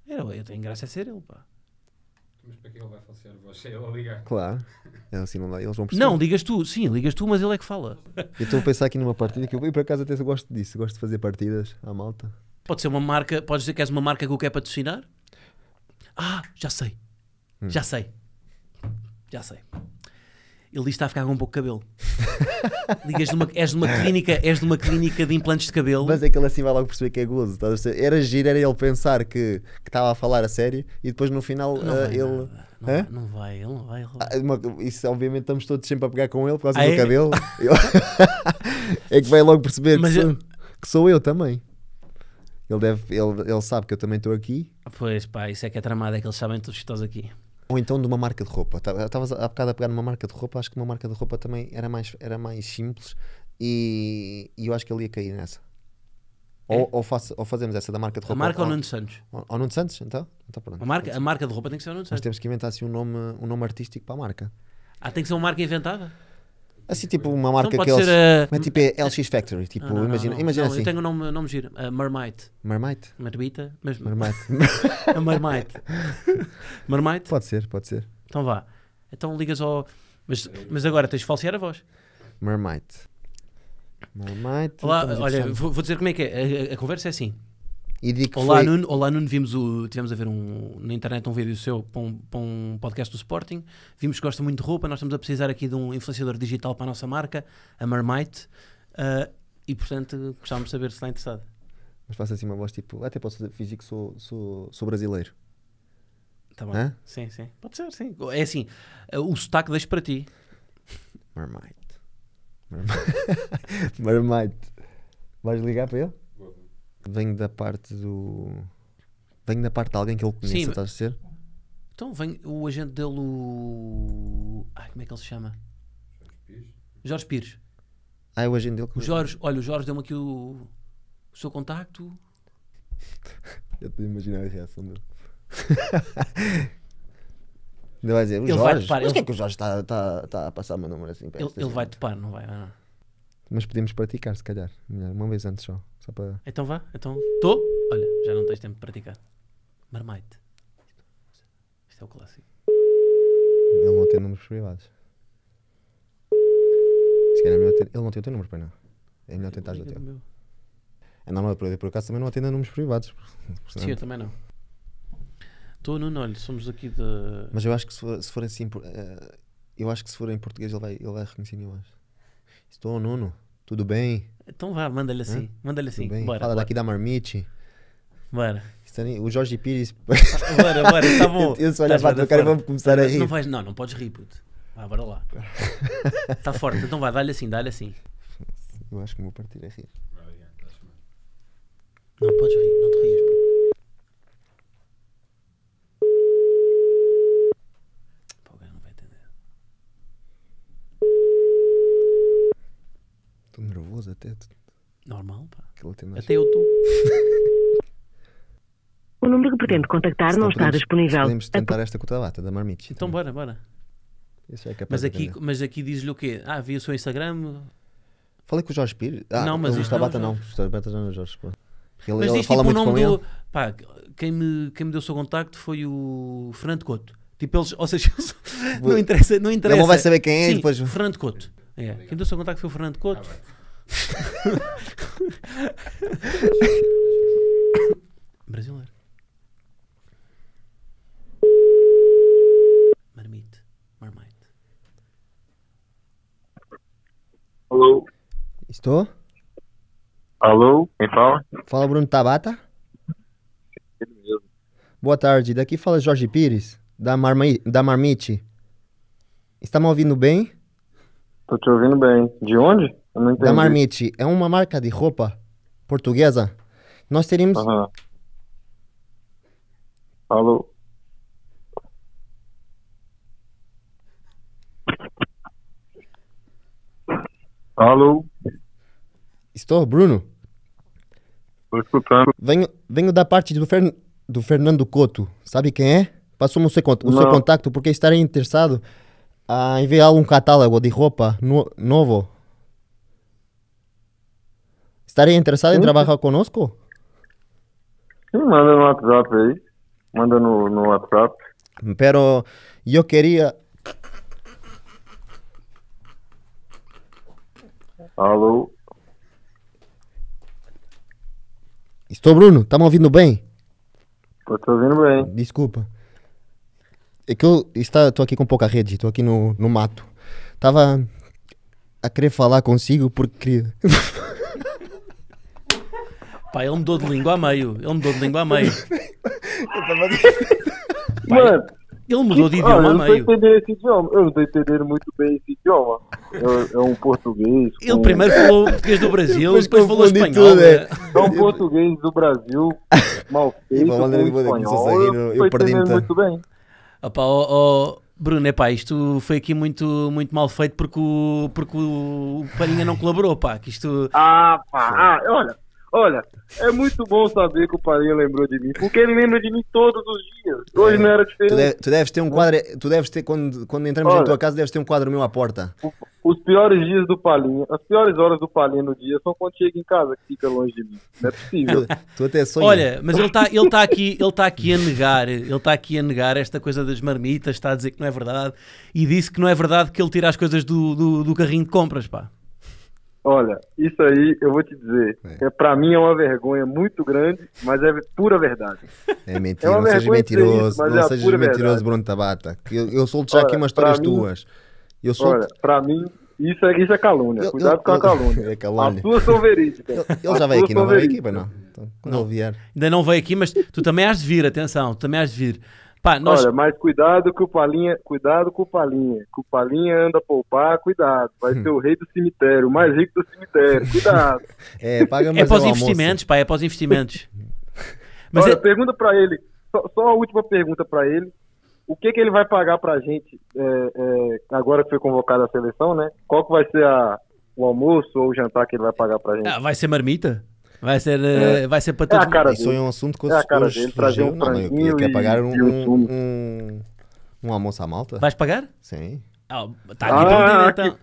Era, é, eu tenho graça a é ser ele, pá. Mas para que ele vai falsear a voz? é ele a ligar. Claro. É assim, não dá. Eles vão perceber. Não, ligas tu, sim, ligas tu, mas ele é que fala. Eu estou a pensar aqui numa partida que eu, eu por acaso até gosto disso, gosto de fazer partidas à malta. Pode ser uma marca, podes dizer que és uma marca que eu quero patrocinar? Ah, já sei. Hum. Já sei. Já sei. Ele diz que está a ficar com um pouco de cabelo. Ligas de uma, és, de uma clínica, és de uma clínica de implantes de cabelo. Mas é que ele assim vai logo perceber que é gozo. Tá? Era giro, era ele pensar que, que estava a falar a sério e depois no final não uh, ele. Não, não, vai, ele não vai. Ele vai. Ah, uma, isso, obviamente, estamos todos sempre a pegar com ele por causa ah, do é? cabelo. é que vai logo perceber Mas que, eu... sou, que sou eu também. Ele, deve, ele, ele sabe que eu também estou aqui. Pois pá, isso é que é tramado, é que eles sabem todos que estás aqui. Ou então de uma marca de roupa. Tá, estavas há bocado a pegar numa marca de roupa, acho que uma marca de roupa também era mais, era mais simples e, e eu acho que ele ia cair nessa. É? Ou, ou, ou, fazemos essa da marca de roupa. A marca ou, ou Nuno Santos? Ou, ou Nuno Santos, então? então pronto. A, marca, a marca de roupa tem que ser o Nuno Santos. Nós temos que inventar assim um nome, um nome artístico para a marca. Ah, tem que ser uma marca inventada? Assim, tipo uma marca então que eles. A... Eh, mas tipo é LX Factory. Tipo, ah, não, imagina, não, imagina não, assim. Eu tenho um nome, nome giro. Uh, Marmite. Marmite? Marbita. Mas... Marmite. Marmite. Marmite? Pode ser, pode ser. Então vá. Então ligas ao. Mas, mas agora tens de falsear a voz. Marmite. Marmite. Olá, olha, vou, vou, dizer como é que é. A, a, a conversa é assim. E olá, foi... Nuno, olá Nuno, vimos o, tivemos a ver um, na internet um vídeo seu para um, para um podcast do Sporting, vimos que gosta muito de roupa, nós estamos a precisar aqui de um influenciador digital para a nossa marca, a Marmite, uh, e portanto gostávamos de saber se está interessado. Mas faço assim uma voz tipo, até posso fingir que sou, sou, sou brasileiro. Tá bom. Hã? Sim, sim. Pode ser, sim. É assim, o sotaque deixo para ti. Marmite. Marmite. Marmite. Vais ligar para ele? venho da parte do. Venho da parte de alguém que ele conhece Sim, estás a ser? Então vem o agente dele, o. Ai, como é que ele se chama? Jorge Pires. Ah, é o agente dele que. O Jorge, olha, o Jorge deu-me aqui o, o seu contacto. Eu estou a imaginar a reação dele. Ele vai dizer, o ele Jorge, vai topar, mas ele... que é que o Jorge está tá, tá a passar o meu número assim? Ele, ele vai topar, não vai? Não. Mas podemos praticar, se calhar. Melhor, uma vez antes só. Só para... Então vá, então estou. Olha, já não tens tempo de praticar. Marmite. Isto é o clássico. Ele não tem números privados. Se calhar é melhor ter... Ele não tem o teu número, pai, não. É melhor tentar o ter. É normal, por, por acaso também não atendo a números privados. Sim, eu também não. Estou no olho, somos aqui de. Mas eu acho que se for, se for assim. Eh, eu acho que se for em português ele vai, ele vai reconhecer-me mais. Estou ao nono. Tudo bem? Então vá, manda ele assim. Hã? Manda ele assim. Bora, Fala bora. daqui da marmite. Bora. O Jorge Pires. Bora, bora, tá bom. Eu só olhar para o cara e vamos começar a rir. Não, não, não podes rir, puto. Vá, bora lá. Está forte, então vá, dá-lhe assim, dá-lhe assim. Eu acho que vou partir a rir. Não podes rir, não te rias. até. Normal, pá. Até eu estou. O número que pretendo contactar então, não está disponível. Podemos tentar esta com da marmite. Então, também. Então. bora, bora. Isso é capaz mas, aqui, mas aqui diz-lhe o quê? Ah, vi o seu Instagram. Falei com o Jorge Pires. Ah, não, mas o bata não. O Tabata não é o Jorge. Ele, mas ele diz, fala tipo, muito o nome com do... ele. Pá, quem me, quem me deu o seu contacto foi o Fernando Couto. Tipo, eles, ou seja, não interessa, não interessa. Não vai saber quem é Sim, depois. Fernando Couto. É. Quem deu o seu contacto foi o Fernando Couto. Ah, Brasileiro. Marmite. Marmite. Alô? Estou? Alô? Quem fala? Fala, Bruno Tabata. Boa tarde. Daqui fala Jorge Pires, da, Marmi da Marmite. Está me ouvindo bem? Estou te ouvindo bem. De onde? da Marmite é uma marca de roupa portuguesa. Nós teríamos. Uhum. Alô? Alô? Estou, Bruno? Estou escutando. Venho, venho da parte do, Fer, do Fernando Coto. Sabe quem é? Passou-me o, seu, o seu contato porque estarei interessado a enviar um catálogo de roupa no, novo Estaria interessado em trabalhar conosco? Sim, manda no WhatsApp aí. Manda no, no WhatsApp. Pero eu queria. Alô? Estou Bruno, tá me ouvindo bem? Estou ouvindo bem. Desculpa. É que eu estou aqui com pouca rede, estou aqui no, no mato. Tava a querer falar consigo porque. Pá, ele mudou de língua a meio. Ele mudou de língua a meio. Pá, Mano, ele mudou de idioma a meio. Eu não estou a entender esse idioma. Eu não estou a entender muito bem esse idioma. É, é um português. Com... Ele primeiro falou português do Brasil, depois, depois falou espanhol. Tudo, né? É. é um português do Brasil mal feito. Bom, espanhol, eu, eu, eu perdi muito bem. Opa, oh, oh, Bruno, é pá, isto foi aqui muito, muito mal feito porque o, porque o Palhinha não colaborou, pá. Que isto... Ah, pá, ah, olha, Olha, é muito bom saber que o Palinha lembrou de mim, porque ele lembra de mim todos os dias. Hoje é. não era diferente. Tu, tu, deves ter um quadro, tu deves ter, quando, quando entramos Olha, na tua casa, deves ter um quadro meu à porta. Os piores dias do Palinha, as piores horas do Palinha no dia são quando chega em casa que fica longe de mim. Não é possível. tu até sonha. Olha, mas ele está ele tá aqui, ele tá aqui a negar, ele está aqui a negar esta coisa das marmitas, está a dizer que não é verdade, e disse que não é verdade que ele tira as coisas do, do, do carrinho de compras, pá. Olha, isso aí eu vou te dizer. É. É, para mim é uma vergonha muito grande, mas é pura verdade. É, é mentira, é não seja mentiroso. Isso, não é seja mentiroso, verdade. Bruno Tabata. Eu, eu solto já aqui umas histórias mim, tuas. Eu solto... Olha, para mim, isso é, isso é calúnia. Eu, Cuidado eu, com a calúnia. É calúnia. As tuas são verídicas. Ele já veio aqui, não veio aqui, não. Então, quando não. ele vier. Ainda não veio aqui, mas tu também has de vir, atenção, tu também has de vir. Pá, nós... Olha, mas cuidado com o Palinha, cuidado com o Palinha. Que o Palinha anda a poupar, cuidado. Vai hum. ser o rei do cemitério, o mais rico do cemitério, cuidado. é, paga é mais é pós investimentos, pai, é pós investimentos. Mas Olha, é... pergunta para ele, só, só, a última pergunta para ele. O que, que ele vai pagar para a gente é, é, agora que foi convocada a seleção, né? Qual que vai ser a, o almoço ou o jantar que ele vai pagar para a gente? Ah, vai ser marmita? Vai ser, é. Eh, vai ser para é todos. É cara Isso é um assunto que os, é a cara dele, trazer um não, eu queria, quer pagar um, um, um, um, almoço à malta. Vais pagar? Sim. Está ah, aqui ah, então.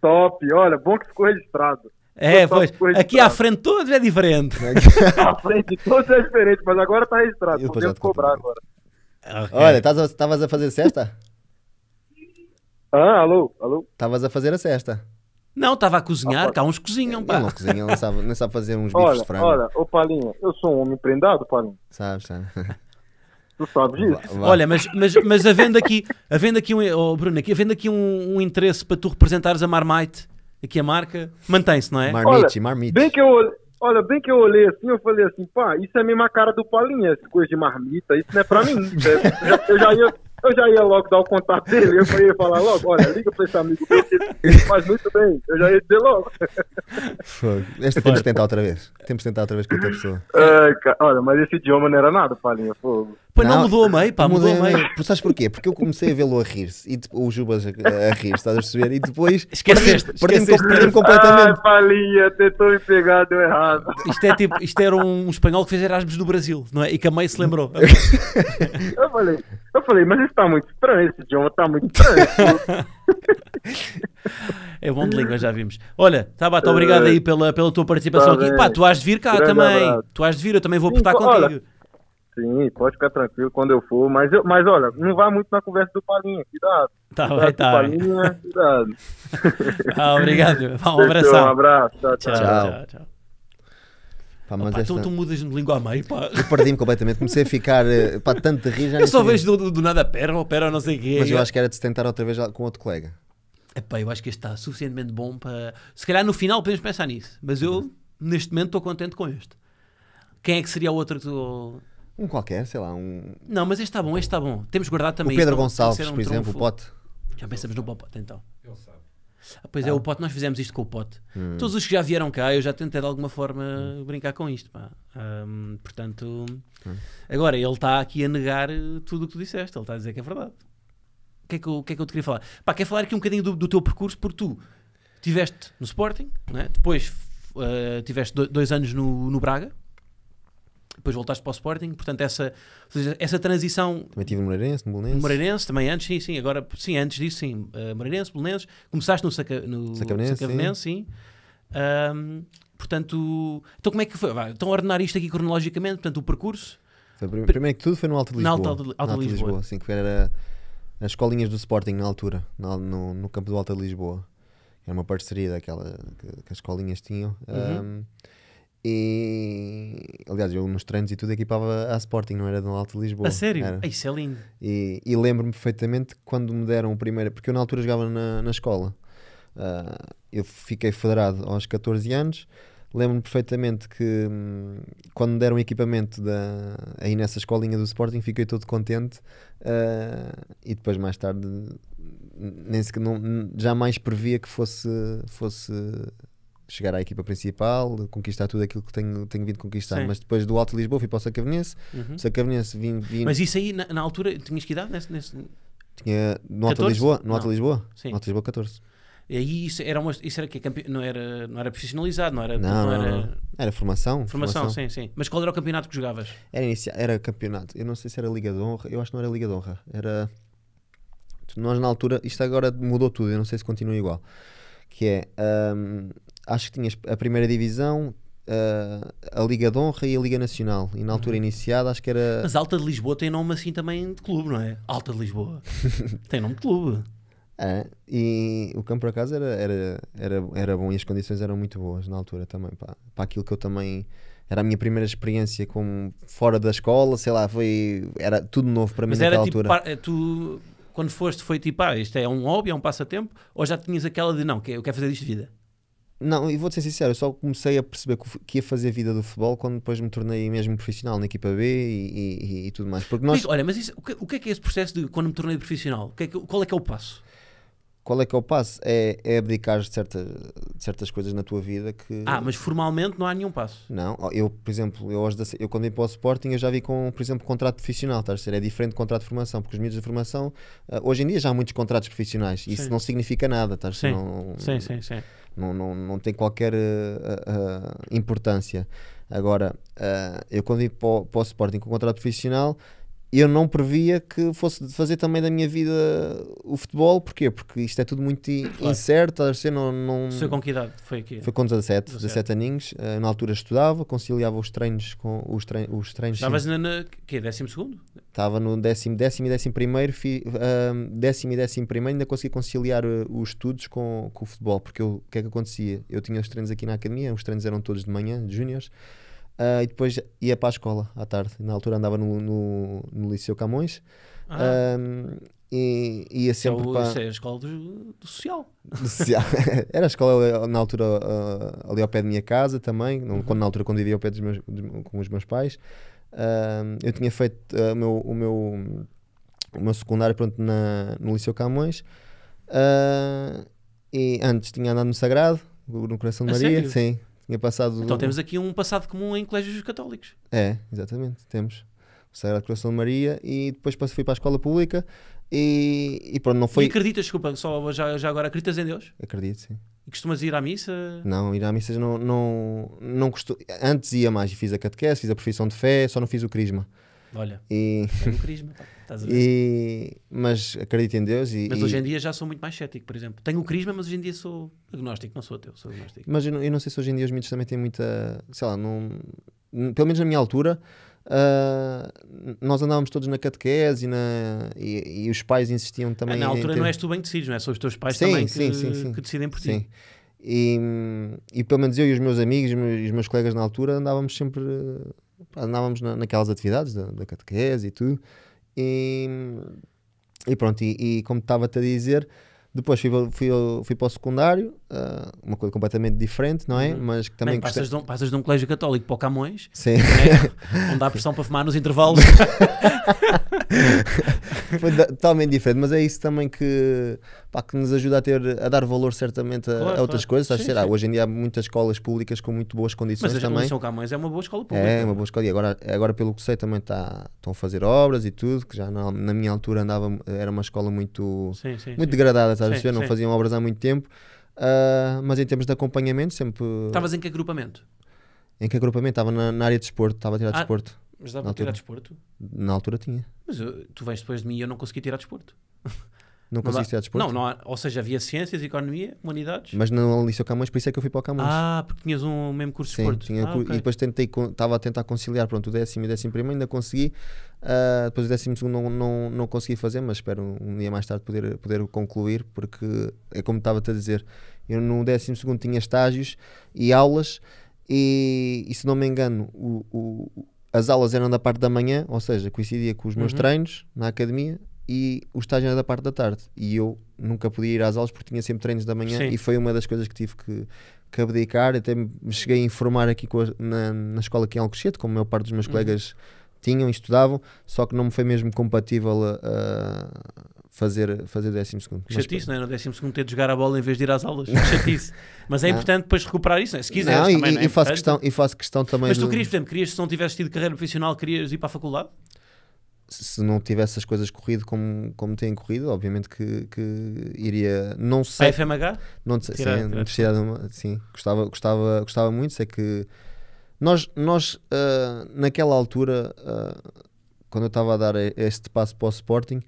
top, olha, bom que ficou registrado. É, pois. Aqui à frente todos é diferente. É à frente de todos é diferente, mas agora está registrado. Eu podemos cobrar agora. Ah, okay. Olha, estavas a fazer cesta? ah, alô, alô? Estavas a fazer a cesta? Não, estava a cozinhar, ah, cá uns cozinham, pá. Ele não cozinha, não sabe, não sabe fazer uns bifes de frango. Olha, ô Palinha, eu sou um homem prendado, Palinha. Sabes, sabe. Tu sabes isso. Olha, mas, mas, mas havendo aqui, havendo aqui, um, oh, Bruno, aqui, havendo aqui um, um interesse para tu representares a Marmite, aqui a marca, mantém-se, não é? Marmite, Marmite. Bem que eu, olha, bem que eu olhei assim, eu falei assim, pá, isso é a mesma cara do Palinha, essa coisa de marmita, isso não é para mim. É, eu já ia eu já ia logo dar o contato dele, eu ia falar logo, olha, liga pra esse amigo meu que faz muito bem, eu já ia dizer logo. Este temos de tentar outra vez, temos de tentar outra vez com outra pessoa. Ai, cara, olha, mas esse idioma não era nada, Palinha, fogo. Pois não, não, mudou a meio, pá, mudou a meio. Por, sabes porquê? Porque eu comecei a vê-lo a rir-se, e o Jubas a, a rir, estás a perceber? E depois esqueceste, perdi-me esqueceste. perdi completamente. Ah, palinha, tentou me pegar, deu errado. Isto, é tipo, isto era um espanhol que fez Erasmus no Brasil, não é? E que a meio se lembrou. eu, falei, eu falei, mas isso está muito estranho, esse idioma está muito estranho. é bom de língua, já vimos. Olha, Tabata, obrigado é. aí pela, pela tua participação tá aqui. Bem. Pá, tu has de vir cá Grande também. Abraço. Tu has de vir, eu também vou apertar contigo. Olha, Sim, pode ficar tranquilo quando eu for, mas, eu, mas olha, não vá muito na conversa do Palinha, cuidado. Tá, vai, tá. Palinha, né, cuidado. ah, obrigado. Um abraço. Um abraço. Tchau, tchau. tchau, tchau, tchau. Pá, mas Opa, esta... então tu mudas de língua a meio, pá. Eu perdi-me completamente, comecei a ficar eh, pá, tanto de rir. Já eu só vejo do, do nada perro, perro, não sei o quê. Mas eu acho que era de se tentar outra vez com outro colega. Epá, eu acho que este está suficientemente bom para. Se calhar no final podemos pensar nisso, mas eu uhum. neste momento estou contente com este. Quem é que seria o outro que tu. Um qualquer, sei lá, um. Não, mas este está bom, este está bom. Temos guardado também. O Pedro isto, Gonçalves, um por exemplo, trunfo. o pote. Já pensamos no pote, então. Ele sabe. Ah, pois ah. é, o pote, nós fizemos isto com o pote. Hum. Todos os que já vieram cá, eu já tentei de alguma forma hum. brincar com isto. portanto, hum. agora ele está aqui a negar eh, tudo o que tu disseste, ele está a dizer que é verdade. O que é que eu, que é que eu te queria falar? Pá, falar aqui um bocadinho do, do teu percurso, porque tu estiveste no Sporting, né? depois uh, tiveste dois anos no, no Braga, depois voltaste para o Sporting, portanto essa, essa transição... Também tive no Moreirense, no Belenenses. Moreirense, também antes, sim, sim, agora, sim, antes disso, sim, uh, Moreirense, Belenenses, começaste no, Saca, no Sacavenense, Sacavenense sim. sim. Um, portanto, então como é que foi? Vai, então ordenar isto aqui cronologicamente, portanto o percurso... Foi, primeiro que tudo foi no Alto de Lisboa. Alto Alto, Alta, Lisboa. Lisboa. Sim, que era as escolinhas do Sporting na altura, no, no, no campo do Alto de Lisboa. Era uma parceria daquela que, que as escolinhas tinham. Uhum. Um, e aliás, eu nos treinos e tudo equipava a Sporting, não era de um alto de Lisboa. A sério? Era. Isso é lindo. E, e lembro-me perfeitamente quando me deram o primeiro, porque eu na altura jogava na, na escola. Uh, eu fiquei federado aos 14 anos. Lembro-me perfeitamente que hum, quando me deram equipamento da, aí nessa escolinha do Sporting, fiquei todo contente. Uh, e depois, mais tarde, nem sequer, não, jamais previa que fosse, fosse chegar à equipa principal, conquistar tudo aquilo que tenho, tenho vindo conquistar. Sim. Mas depois do Alto de Lisboa fui para o Sacavenense, uhum. Sacavenense vim, vim. Mas isso aí, na, na altura, tinhas que idade nesse. nesse... Tinha, no Alto de Lisboa? No Alto de Lisboa? Sim. No Alto de Lisboa, 14. E aí isso era, uma, isso era que campe... não era não era profissionalizado, não era não, não era... era formação, formação, formação. sim, sim. Mas qual era o campeonato que jogavas? Era inicia... era campeonato. Eu não sei se era Liga de Honra, eu acho que não era Liga de Honra. Era nós na altura, isto agora mudou tudo, eu não sei se continua igual. Que é um, acho que tinhas a primeira divisão, Uh, a Liga de Honra e a Liga Nacional. E na altura uhum. iniciada, acho que era. Mas Alta de Lisboa tem nome assim também de clube, não é? Alta de Lisboa tem nome de clube. É, e o campo, por acaso, era, era, era, era bom e as condições eram muito boas na altura também. Para, para aquilo que eu também. Era a minha primeira experiência como fora da escola, sei lá, foi. Era tudo novo para mim Mas naquela tipo altura. Eh, tu, quando foste, foi tipo, ah, isto é um hobby, é um passatempo? Ou já tinhas aquela de não, eu quero fazer isto de vida? Não, e vou-te ser sincero, eu só comecei a perceber que ia fazer vida do futebol quando depois me tornei mesmo profissional na equipa B e, e, e tudo mais. Porque nós... Mas, olha, mas isso, o, que, o, que, é que é esse processo de quando me tornei profissional? É que, qual é que é o passo? Qual é que é o passo? É, é abdicar de, certa, de certas coisas na tua vida que. Ah, mas formalmente não há nenhum passo. Não, eu, por exemplo, eu, hoje, eu quando vim para o Sporting eu já vi com, por exemplo, contrato profissional, estás a ser? É diferente de contrato de formação, porque os miúdos de formação, ah, hoje em dia já há muitos contratos profissionais, e isso não significa nada, estás a ser? Sim. Não... sim, sim, sim não, não, não tem qualquer uh, uh, importância. Agora, eu quando vim para o, para o Sporting com o contrato profissional, eu não previa que fosse fazer também da minha vida o futebol, porquê? Porque isto é tudo muito claro. incerto, a ser não, não... Foi com que idade? Foi, aqui. Foi com 17, 17, 17 aninhos, eh, na altura estudava, conciliava os treinos com os, trein, os treinos... Estavas sim. na, na quê? décimo segundo? Estava no décimo décimo e décimo primeiro, fi, ehm, décimo e décimo primeiro, ainda consegui conciliar eh, os estudos com, com o futebol, porque o que é que acontecia? Eu tinha os treinos aqui na academia, os treinos eram todos de manhã, de juniors, Uh, e depois ia para a escola à tarde. Na altura andava no, no, no Liceu Camões. Ah. Um, e ia é sempre é para... Isso é a escola do, do social. Do social. Era a escola eh, na altura uh, ali ao pé da minha casa também, uhum. quando, na altura quando vivia ao pé dos meus, dos, com os meus pais. Uh, eu tinha feito ah, o, meu, o, meu, o meu secundário pronto, na, no Liceu Camões. e antes tinha andado no Sagrado, no Coração de a Maria, sério? sim, tinha passado. Então temos aqui um passado comum em colégios católicos. É, exatamente, temos. Sagrado Coração de Maria e depois fui para a escola pública e, e pronto, não foi. E acreditas, desculpa, só já, já agora acreditas em Deus? Acredito, sim. E costumas ir à missa? Não, ir à missa não, não, não costumo. Antes ia mais, fiz a catequese, fiz a profissão de fé, só não fiz o crisma. Olha, e... é um crisma. Pá. E, mas acredito em Deus. E, mas hoje em dia já sou muito mais cético, por exemplo. Tenho o crisma, mas hoje em dia sou agnóstico, não sou ateu, sou agnóstico. Mas eu não, eu não sei se hoje em dia os miúdos também têm muita. Sei lá, pelo menos na minha altura. Uh, nós andávamos todos na catequese e, na, e, e os pais insistiam também. Ah, na altura ter... não és tu bem decidido, não é? São os teus pais sim, também sim, que, sim, que, decidem por ti. E, e, pelo menos eu e os meus amigos e os meus colegas na altura andávamos sempre andávamos na, naquelas atividades da, da catequese e tudo e, e pronto, e, e como estava-te a dizer, depois fui, fui, fui para o secundário, uh, uma coisa completamente diferente, não é? Uhum. Mas que também. Bem, passas, de um, passas de um colégio católico para o Camões, Sim. Né? onde há pressão para fumar nos intervalos. Foi totalmente diferente, mas é isso também que pá, que nos ajuda a, ter, a dar valor certamente a, claro, a outras coisas. Sim, será? Hoje em dia há muitas escolas públicas com muito boas condições Mas a também. Mas Camões é uma boa escola pública. É, uma boa escola. E agora, agora pelo que sei, também tá, estão a fazer obras e tudo, que já na, na minha altura andava, era uma escola muito, sim, sim, muito degradada, estás a Não faziam obras há muito tempo. Uh, mas em termos de acompanhamento, sempre. Estavas em que agrupamento? Em que agrupamento? Estava na, na área de desporto, estava a tirar ah, desporto. Mas dava para tirar desporto? Na altura tinha. Mas eu, tu vens depois de mim e eu não consegui tirar desporto. Não conseguiste ir a desporto? Não, não há, ou seja, havia ciências, economia, humanidades. Mas não no Camões, por isso é que eu fui para o Camões. Ah, porque tinhas um mesmo curso Sim, de desporto. Tinha, ah, okay. E depois tentei, estava a tentar conciliar, pronto, o décimo e o décimo primeiro, ainda consegui. Uh, depois o décimo segundo não, não, não consegui fazer, mas espero um dia mais tarde poder, poder concluir, porque é como estava-te a dizer, eu no décimo segundo tinha estágios e aulas, e, e se não me engano, o, o, as aulas eram da parte da manhã, ou seja, coincidia com os meus uhum. treinos na academia, e o estágio era da parte da tarde. E eu nunca podia ir às aulas porque tinha sempre treinos da manhã Sim. e foi uma das coisas que tive que, que abdicar. Até me cheguei a informar aqui a, na, na escola aqui em Alcochete, como a maior parte dos meus uhum. colegas tinham e estudavam, só que não me foi mesmo compatível a, eh, a fazer, fazer 12 segundo. Chatice, não é? No 12 segundo ter de jogar a bola em vez de ir às aulas. Chatice. Mas é importante depois recuperar isso, não é? Se quiseres não, também, e, não é e, faço questão, e faço questão também... Mas tu querias, por exemplo, querias, se não tivesse tido carreira profissional, querias ir para a faculdade? se não tivesse as coisas corrido como, como têm corrido, obviamente que, que iria. Não sei. A FMH? Não sei. sim, uma, sim, gostava, gostava, gostava muito. Sei que nós, nós uh, naquela altura, uh, quando eu estava a dar este passo para o Sporting,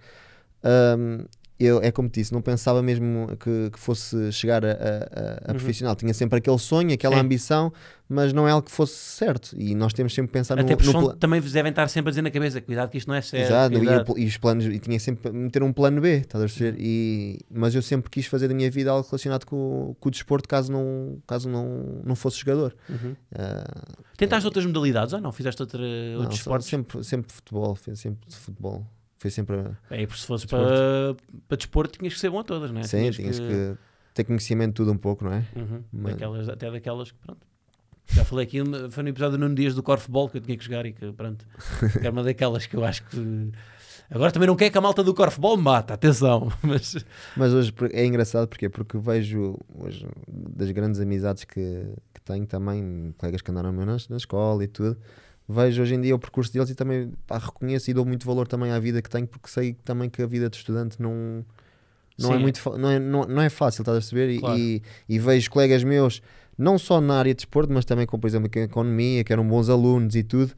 eh, eu, é como te disse, não pensava mesmo que, que fosse chegar a, a, a uhum. profissional. Tinha sempre aquele sonho, aquela Sim. ambição, mas não é algo que fosse certo. E nós temos sempre que pensar Até no, porque no pl... também vos devem estar sempre a dizer na cabeça: cuidado, que isto não é certo. Exato, e, e, os planos, e tinha sempre meter um plano B, estás a dizer? Uhum. E, mas eu sempre quis fazer da minha vida algo relacionado com, com o desporto, caso não, caso não, não fosse jogador. Uhum. Uh, Tentaste é... outras modalidades ou não? Fizeste outra, outros não, esportes? Sempre, sempre futebol, sempre futebol. Foi sempre. É, porque se fosse desporto. para, para desporto, tinhas que ser bom a todas, não é? Sim, tinhas, tinhas que... que... ter conhecimento de tudo um pouco, não é? Uhum. Mas... Daquelas, até daquelas que, pronto. Já falei aqui, foi no episódio de Nuno Dias do Corfball que eu tinha que jogar e que, pronto, era uma daquelas que eu acho que. Agora também não quer que a malta do Corfball mata, atenção. Mas... mas hoje é engraçado porque porque vejo hoje das grandes amizades que, que tenho também, colegas que andaram na, na escola e tudo, vejo hoje em dia o percurso deles e também pá, reconheço e dou muito valor também à vida que tenho, porque sei também que a vida de estudante não, não, é Sim. é, muito, não, é, não, não é fácil, estás a perceber? Claro. E, e vejo colegas meus, não só na área de desporto, mas também com, por exemplo, a é economia, que eram bons alunos e tudo,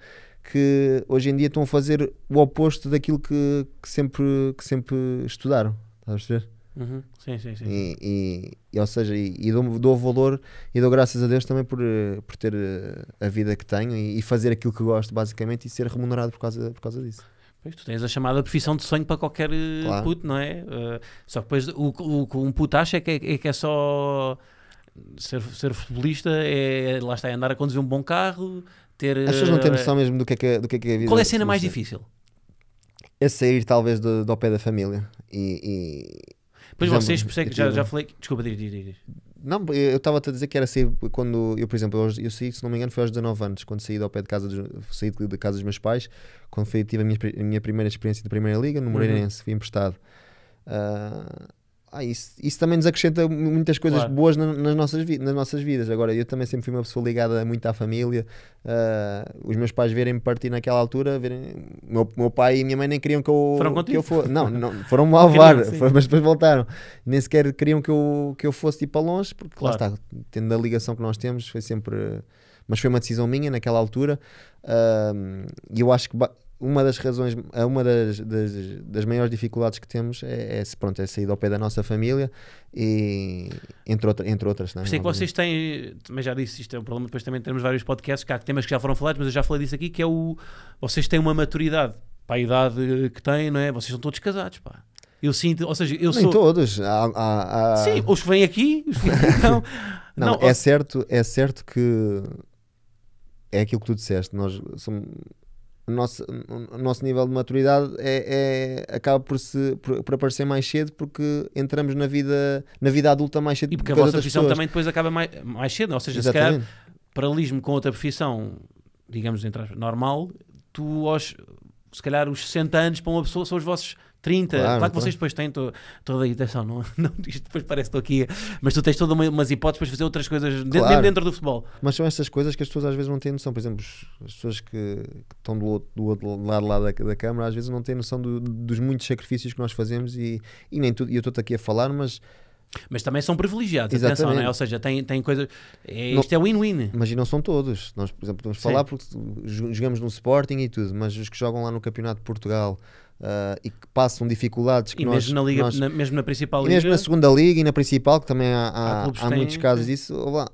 que hoje em dia estão a fazer o oposto daquilo que, que sempre, que sempre estudaram, estás a perceber? Uhum. Sim, sim, sim. E, e, e ou seja, e, e dou, dou, valor e dou graças a Deus também por, eh, por ter eh, a vida que tenho e, fazer aquilo que gosto, basicamente, e ser remunerado por causa, por causa disso. Pois, tu tens a chamada profissão de sonho para qualquer eh, claro. puto, não é? Uh, só que depois o que um puto acha é que é, é que é só ser, ser futebolista, é, é lá está, é andar a conduzir um bom carro, ter... As pessoas não têm noção mesmo do que é que, é, do que, é, que é a vida. Qual é a cena mais difícil? É sair talvez do, do pé da família e, e Pois exemplo, vocês, por é que já, já falei. Desculpa, diz, Não, eu estava-te a dizer que era assim, quando eu, por exemplo, eu, eu saí, se não me engano, foi aos 19 anos, quando saí, ao pé de casa dos, saí de casa dos meus pais, quando fui, tive a minha, a minha primeira experiência de Primeira Liga, no uhum. Moreirense, uhum. fui emprestado. Uh, ah, isso, isso, também nos acrescenta muitas coisas claro. boas na, nas, nossas nas nossas vidas. Agora, eu também sempre fui uma pessoa ligada muito à família. Uh, os meus pais verem-me partir naquela altura, verem, meu, meu pai e minha mãe nem queriam que eu, foram contigo? que eu fosse. Não, não foram-me alvar, mas depois voltaram. Nem sequer queriam que eu, que eu fosse ir tipo, para longe, porque claro. lá está, tendo a ligação que nós temos, foi sempre. Mas foi uma decisão minha naquela altura. Ah, e uh, eu acho que uma das razões, uma das, das, das maiores dificuldades que temos é, é, pronto, é sair ao pé da nossa família e entre, outra, entre outras. Não é? Sei é que vocês é? têm, mas já disse, isto é um problema, depois também temos vários podcasts, que há temas que já foram falados, mas eu já falei disso aqui, que é o, vocês têm uma maturidade para a idade que têm, não é? Vocês são todos casados, pá. Eu sinto, ou seja, eu Nem sou... todos. Há, há, há... Sim, os que vêm aqui, os que vêm aqui não. não, não, é, ou... certo, é certo que é aquilo que tu disseste, nós somos o nosso, o nosso nível de maturidade é, é acaba por, se, por, por, aparecer mais cedo porque entramos na vida, na vida adulta mais cedo. E porque a vossa profissão pessoas. também depois acaba mais, mais cedo, né? ou seja, Exatamente. se calhar paralelismo com outra profissão, digamos, normal, tu aos, se calhar os 60 anos para uma pessoa são os vossos 30. Claro, claro que vocês depois têm to, toda a atenção não, não, isto depois parece que estou aqui, mas tu tens todas uma, umas hipóteses para fazer outras coisas claro. dentro, dentro, do futebol. Mas são estas coisas que as pessoas às vezes não têm noção. Por exemplo, as pessoas que, que estão do outro, do outro lado lá da, da câmara às vezes não têm noção do, dos muitos sacrifícios que nós fazemos e, e nem tudo. E eu estou aqui a falar, mas. Mas também são privilegiados, é? Exatamente. atenção, é? ou seja, tem, tem coisas. É, isto é win-win. Mas não são todos. Nós, por exemplo, podemos falar Sim. porque jogamos no Sporting e tudo, mas os que jogam lá no Campeonato de Portugal, Uh, e que passam dificuldades que e nós, mesmo na liga nós... na, mesmo na principal liga, mesmo na segunda liga e na principal que também há, há, há, há muitos casos disso lá, tu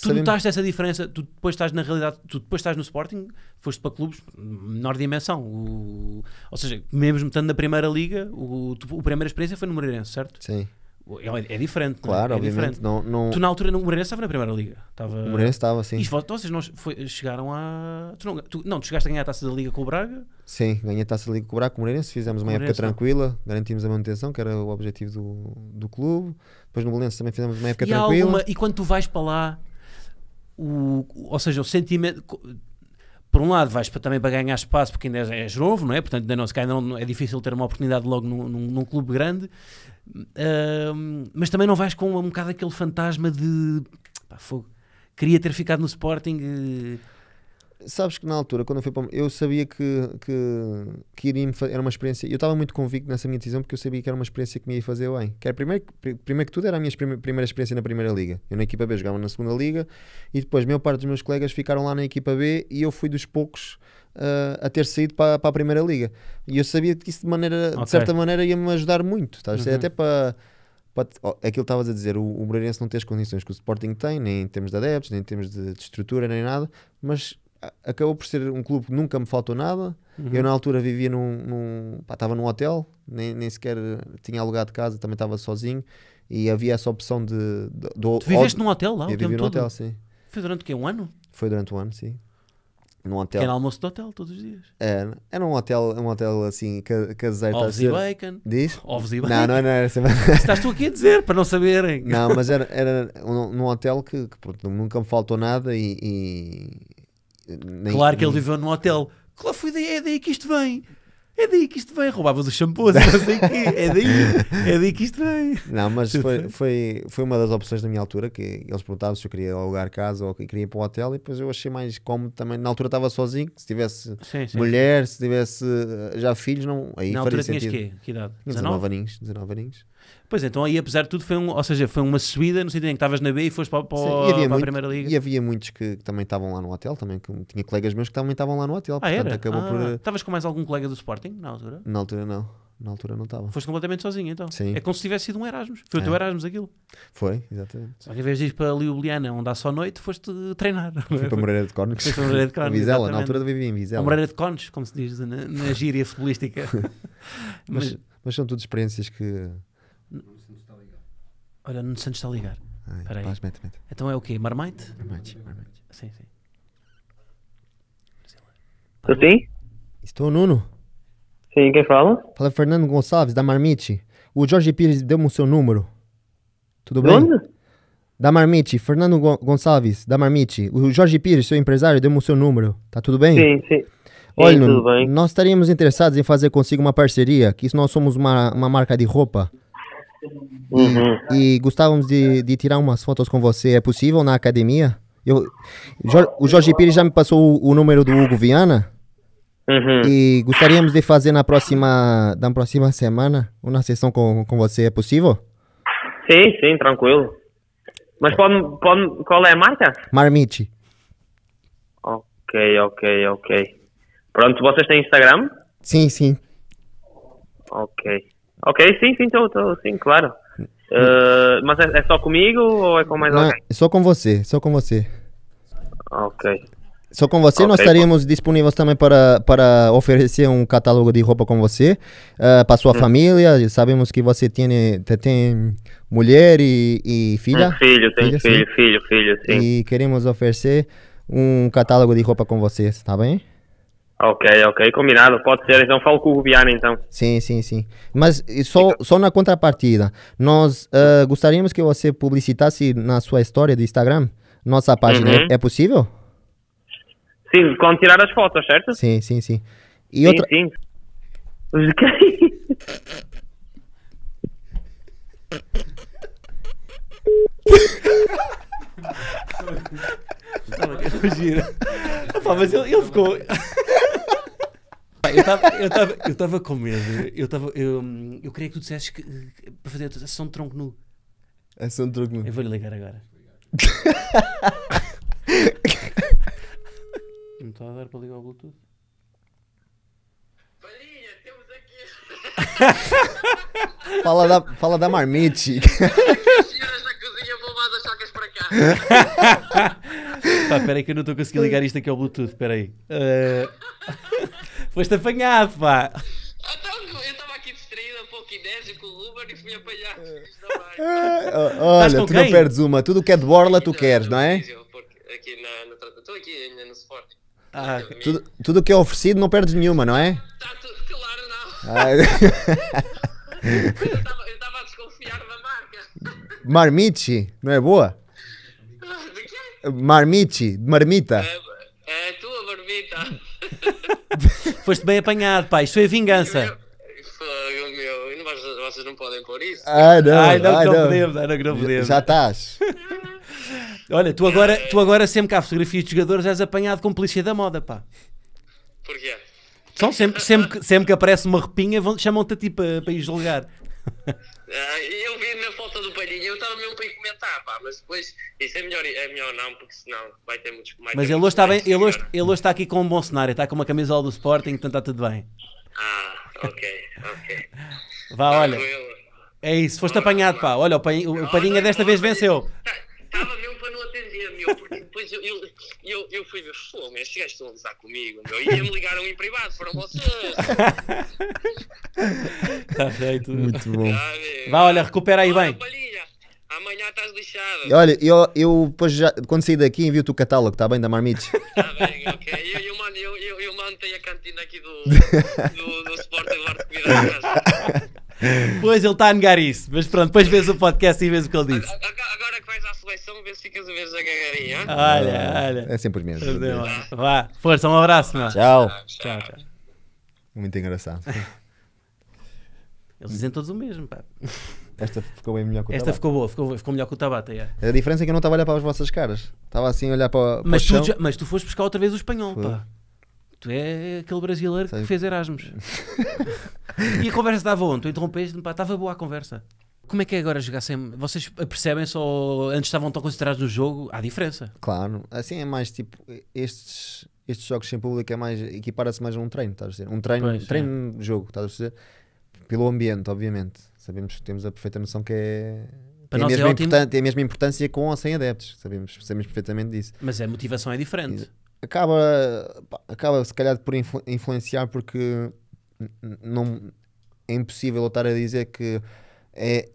sabemos... notaste essa diferença tu depois estás na realidade tu depois estás no Sporting foste para clubes menor dimensão o, ou seja mesmo estando na primeira liga o, o, a primeira experiência foi no Moreirense certo sim é, é diferente, é? claro, é? é obviamente. Diferente. Não, não... Tu na altura, o Moreirense estava na primeira liga. Estava... O Moreirense estava, sim. E vocês não foi, chegaram a. Tu não, tu, não, tu chegaste a ganhar a taça da liga com o Braga? Sim, ganhei a taça da liga com o Braga, com o Moreirense. Fizemos uma época tranquila, garantimos a manutenção, que era o objetivo do, do clube. Depois no Belenenses também fizemos uma época e tranquila. Alguma, e quando tu vais para lá, o, ou seja, o sentimento por um lado vais para, também para ganhar espaço porque ainda és, és novo, não é? Portanto, ainda não, se ainda não, é difícil ter uma oportunidade logo num, num, num clube grande, mas também não vais com um bocado aquele fantasma de pá, fogo. Queria ter ficado no Sporting. Eh, Sabes que na altura, quando eu fui para. Eu sabia que, que, que iria era uma experiência. Eu estava muito convicto nessa minha decisão porque eu sabia que era uma experiência que me ia fazer bem. Que era, primeiro, primeiro que tudo era a minha primeira experiência na Primeira Liga. Eu na equipa B jogava na Segunda Liga e depois, a maior parte dos meus colegas ficaram lá na equipa B e eu fui dos poucos Uh, a ter saído para, para, a Primeira Liga. E eu sabia que isso de, maneira, okay. de certa maneira ia-me ajudar muito, tá? uhum. até para, para oh, aquilo que estavas a dizer, o, o Moreirense não tem as condições que o Sporting tem, nem em termos de adeptos, nem em termos de, de estrutura, nem nada, mas acabou por ser um clube que nunca me faltou nada. Uhum. Eu na altura vivia num, num pá, estava num hotel, nem, nem sequer tinha alugado casa, também estava sozinho e havia essa opção de, de, de tu viveste num hotel lá? Eu vivi num hotel, sim. Foi durante o quê? Um ano? Foi durante um ano, sim num hotel. almoço de hotel todos os dias. era é, era é um hotel, um hotel assim, caseiro. Ovos tá e bacon. Diz? Ovos e bacon. Não, não, não era assim. Estás tu aqui a dizer, para não saberem. Não, mas era, era um, num hotel que, que pronto, nunca me faltou nada e... e nem, claro que nem... ele viveu num hotel. Claro, foi daí, é daí que isto vem é daí que isto vem, roubavas os shampoos, não sei o quê, é daí, é daí que isto vem. Não, mas foi, foi, foi uma das opções da minha altura, que eles perguntavam se eu queria alugar casa ou queria ir para o um hotel, e depois eu achei mais cómodo também, na altura estava sozinho, se tivesse sim, sim, mulher, sim. se tivesse eh, já filhos, não, aí na faria altura sentido. tinhas quê? Que idade? 19? 19 aninhos, 19 aninhos. Pois é, então aí, apesar de tudo, foi um, ou seja, foi uma subida no sentido em que estavas na B e foste para, para, Sim, e para muito, a Primeira Liga. E havia muitos que, que também estavam lá no hotel, também que, tinha colegas meus que também estavam lá no hotel. Ah, portanto, acabou ah, por. Eh, estavas com mais algum colega do Sporting na altura? Na altura não. Na altura não estava. Foste completamente sozinho então. Sim. É como se tivesse sido um Erasmus. Foi o teu é. Erasmus aquilo. Foi, exatamente. Só que em vez de ir para Ljubljana, onde há só noite, foste treinar. Fui para Moreira de Cornos. Fui para Moreira de Cornos. Vizela, na altura vivia em Vizela. Moreira de Cornos, como se diz na, na gíria futebolística. mas, mas, mas são tudo experiências que Olha, o Nuno Santos está a ligar. Espera aí. Mete, mete. Então é o quê? Marmite? Marmite, Marmite. Sim, sim. Estou sim? Estou, Nuno. Sim, quem fala? Fala Fernando Gonçalves, da Marmite. O Jorge Pires deu-me o seu número. Tudo bem? Onde? Da Marmite, Fernando Gonçalves, da Marmite. O Jorge Pires, seu empresário, deu-me o seu número. Tá tudo bem? Sim, sim. Olha, sim, Nuno, nós estaríamos interessados em fazer consigo uma parceria, que nós somos uma, uma marca de roupa. Uhum. E gostávamos de, é. de tirar umas fotos com você. É possível na academia? Eu, o Jorge Pires já me passou o, número do Hugo Viana. Uhum. E gostaríamos de fazer na próxima, na próxima semana uma sessão com, com você. É possível? Sim, sim, tranquilo. Mas qual é. qual qual é a marca? Marmite. Ok, ok, ok. Pronto, vocês têm Instagram? Sim, sim. Ok. Ok, sim, sim, tô, tô sim, claro. Uh, mas é, é, só comigo ou é com mais Não, alguém? É só com você, só com você. Ok. Só com você, okay. nós estaremos disponíveis também para, para oferecer um catálogo de roupa com você, uh, para sua hum. família. Sabemos que você tem, tem mulher e, e filha. Um filho, tem filho, filho, filho, filho, sim. E queremos oferecer um catálogo de roupa com vocês, tá bem? Ok, ok, combinado, pode ser. Então falo com o Rubiano então. Sim, sim, sim. Mas só, só na contrapartida, nós uh, gostaríamos que você publicitasse na sua história do Instagram nossa página. Uhum. É, é possível? Sim, quando tirar as fotos, certo? Sim, sim, sim. E sim, outra... sim. Eu giro. Opa, mas ele, ele ficou. Eu estava com medo. Eu, tava, eu, eu queria que tu dissesses que, que- para fazer a sessão de tronco nu. A é sessão de tronco nu. Eu vou-lhe ligar agora. Não está a dar para ligar o Bluetooth? Palhinha, temos aqui Fala da, fala da marmite. Pá, espera aí que eu não estou conseguindo ligar isto aqui ao Bluetooth, espera aí. Uh... Eh, foste apanhado, pá. Então, eu estava aqui distraído há pouco inésio com o Uber e fui apanhado. Oh, oh, olha, tu quem? não perdes uma. Tudo o que é de borla tu queres, não é? estou aqui ainda no Sporting. Ah, tudo, o que é oferecido não perdes nenhuma, não é? Tá tudo, claro, não. Ah, é. eu estava a desconfiar da marca. Marmichi, não é boa? Marmite, marmita. É, é a tua marmita. Foste bem apanhado, pai. Isto foi vingança. Foi o meu. Vocês não podem pôr isso. Ah, não. Ai, não, ai, não, não. Podemos, ai, não, não podemos. Já estás. Olha, tu agora, tu agora sempre que há fotografias de jogadores és apanhado com polícia da moda, pá. Porquê? São sempre, sempre, sempre que aparece uma repinha chamam-te a ti para, para ir julgar. Ah, eu vi na foto do palhinha, eu estava mesmo para ir comentar, pá, mas depois isso é melhor, é melhor não, porque senão vai ter muitos mais. Mas ele hoje, está bem, ele, hoje, ele hoje está aqui com um bom cenário, está com uma camisola do Sporting, então está tudo bem. Ah, ok, ok. Vá, olha. É isso, foste apanhado, pá. Olha, o, o Palhinha desta vez venceu. Estava tá, mesmo para não meu, depois eu, eu, eu, eu fui ver fogo, estes gajos estão a gozar comigo, meu, e me ligaram em privado, foram vocês. Está feito. Muito bom. Vá, olha, recupera aí olha, bem. Palhinha. Amanhã estás lixado. Olha, eu, eu depois já, quando sair daqui envio-te o catálogo, está bem, da Marmite? Está bem, ok. Eu, eu, mando, eu, eu, eu mando a cantina aqui do, do, do Sport Eduardo Comida Pois ele está a negar isso, mas pronto, depois vês o podcast e vês o que ele disse. Agora que vais à seleção, vês se ficas a ver a gagaria. Olha, ah, olha. É sempre mesmo Vá, força, um abraço, meu. Tchau. Tchau, tchau. Muito engraçado. Eles dizem todos o mesmo, pá. Esta ficou bem melhor que o Esta Tabata. ficou boa, ficou, ficou melhor que o Tabata. Yeah. É. A diferença é que eu não estava a olhar para as vossas caras. Estava assim a olhar para, para mas o tu, chão. mas tu foste buscar outra vez o espanhol, Foi. pá tu é aquele brasileiro Sei. que fez Erasmus. e a conversa dava ontem, Tu interrompeste-me, pá, estava boa a conversa. Como é que é agora jogar sem. Vocês percebem só. Antes estavam tão concentrados no jogo, há diferença. Claro, assim é mais tipo. Estes, estes jogos sem público é mais. equipara-se mais a um treino, estás a dizer? Um treino, treino é. jogo, estás a dizer? Pelo ambiente, obviamente. Sabemos, temos a perfeita noção que é. Para tem, a mesma é, é ótimo. tem a mesma importância com ou sem adeptos, sabemos, sabemos perfeitamente disso. Mas a motivação é diferente acaba, acaba se calhar por influ influenciar porque não, é impossível eu estar a dizer que é,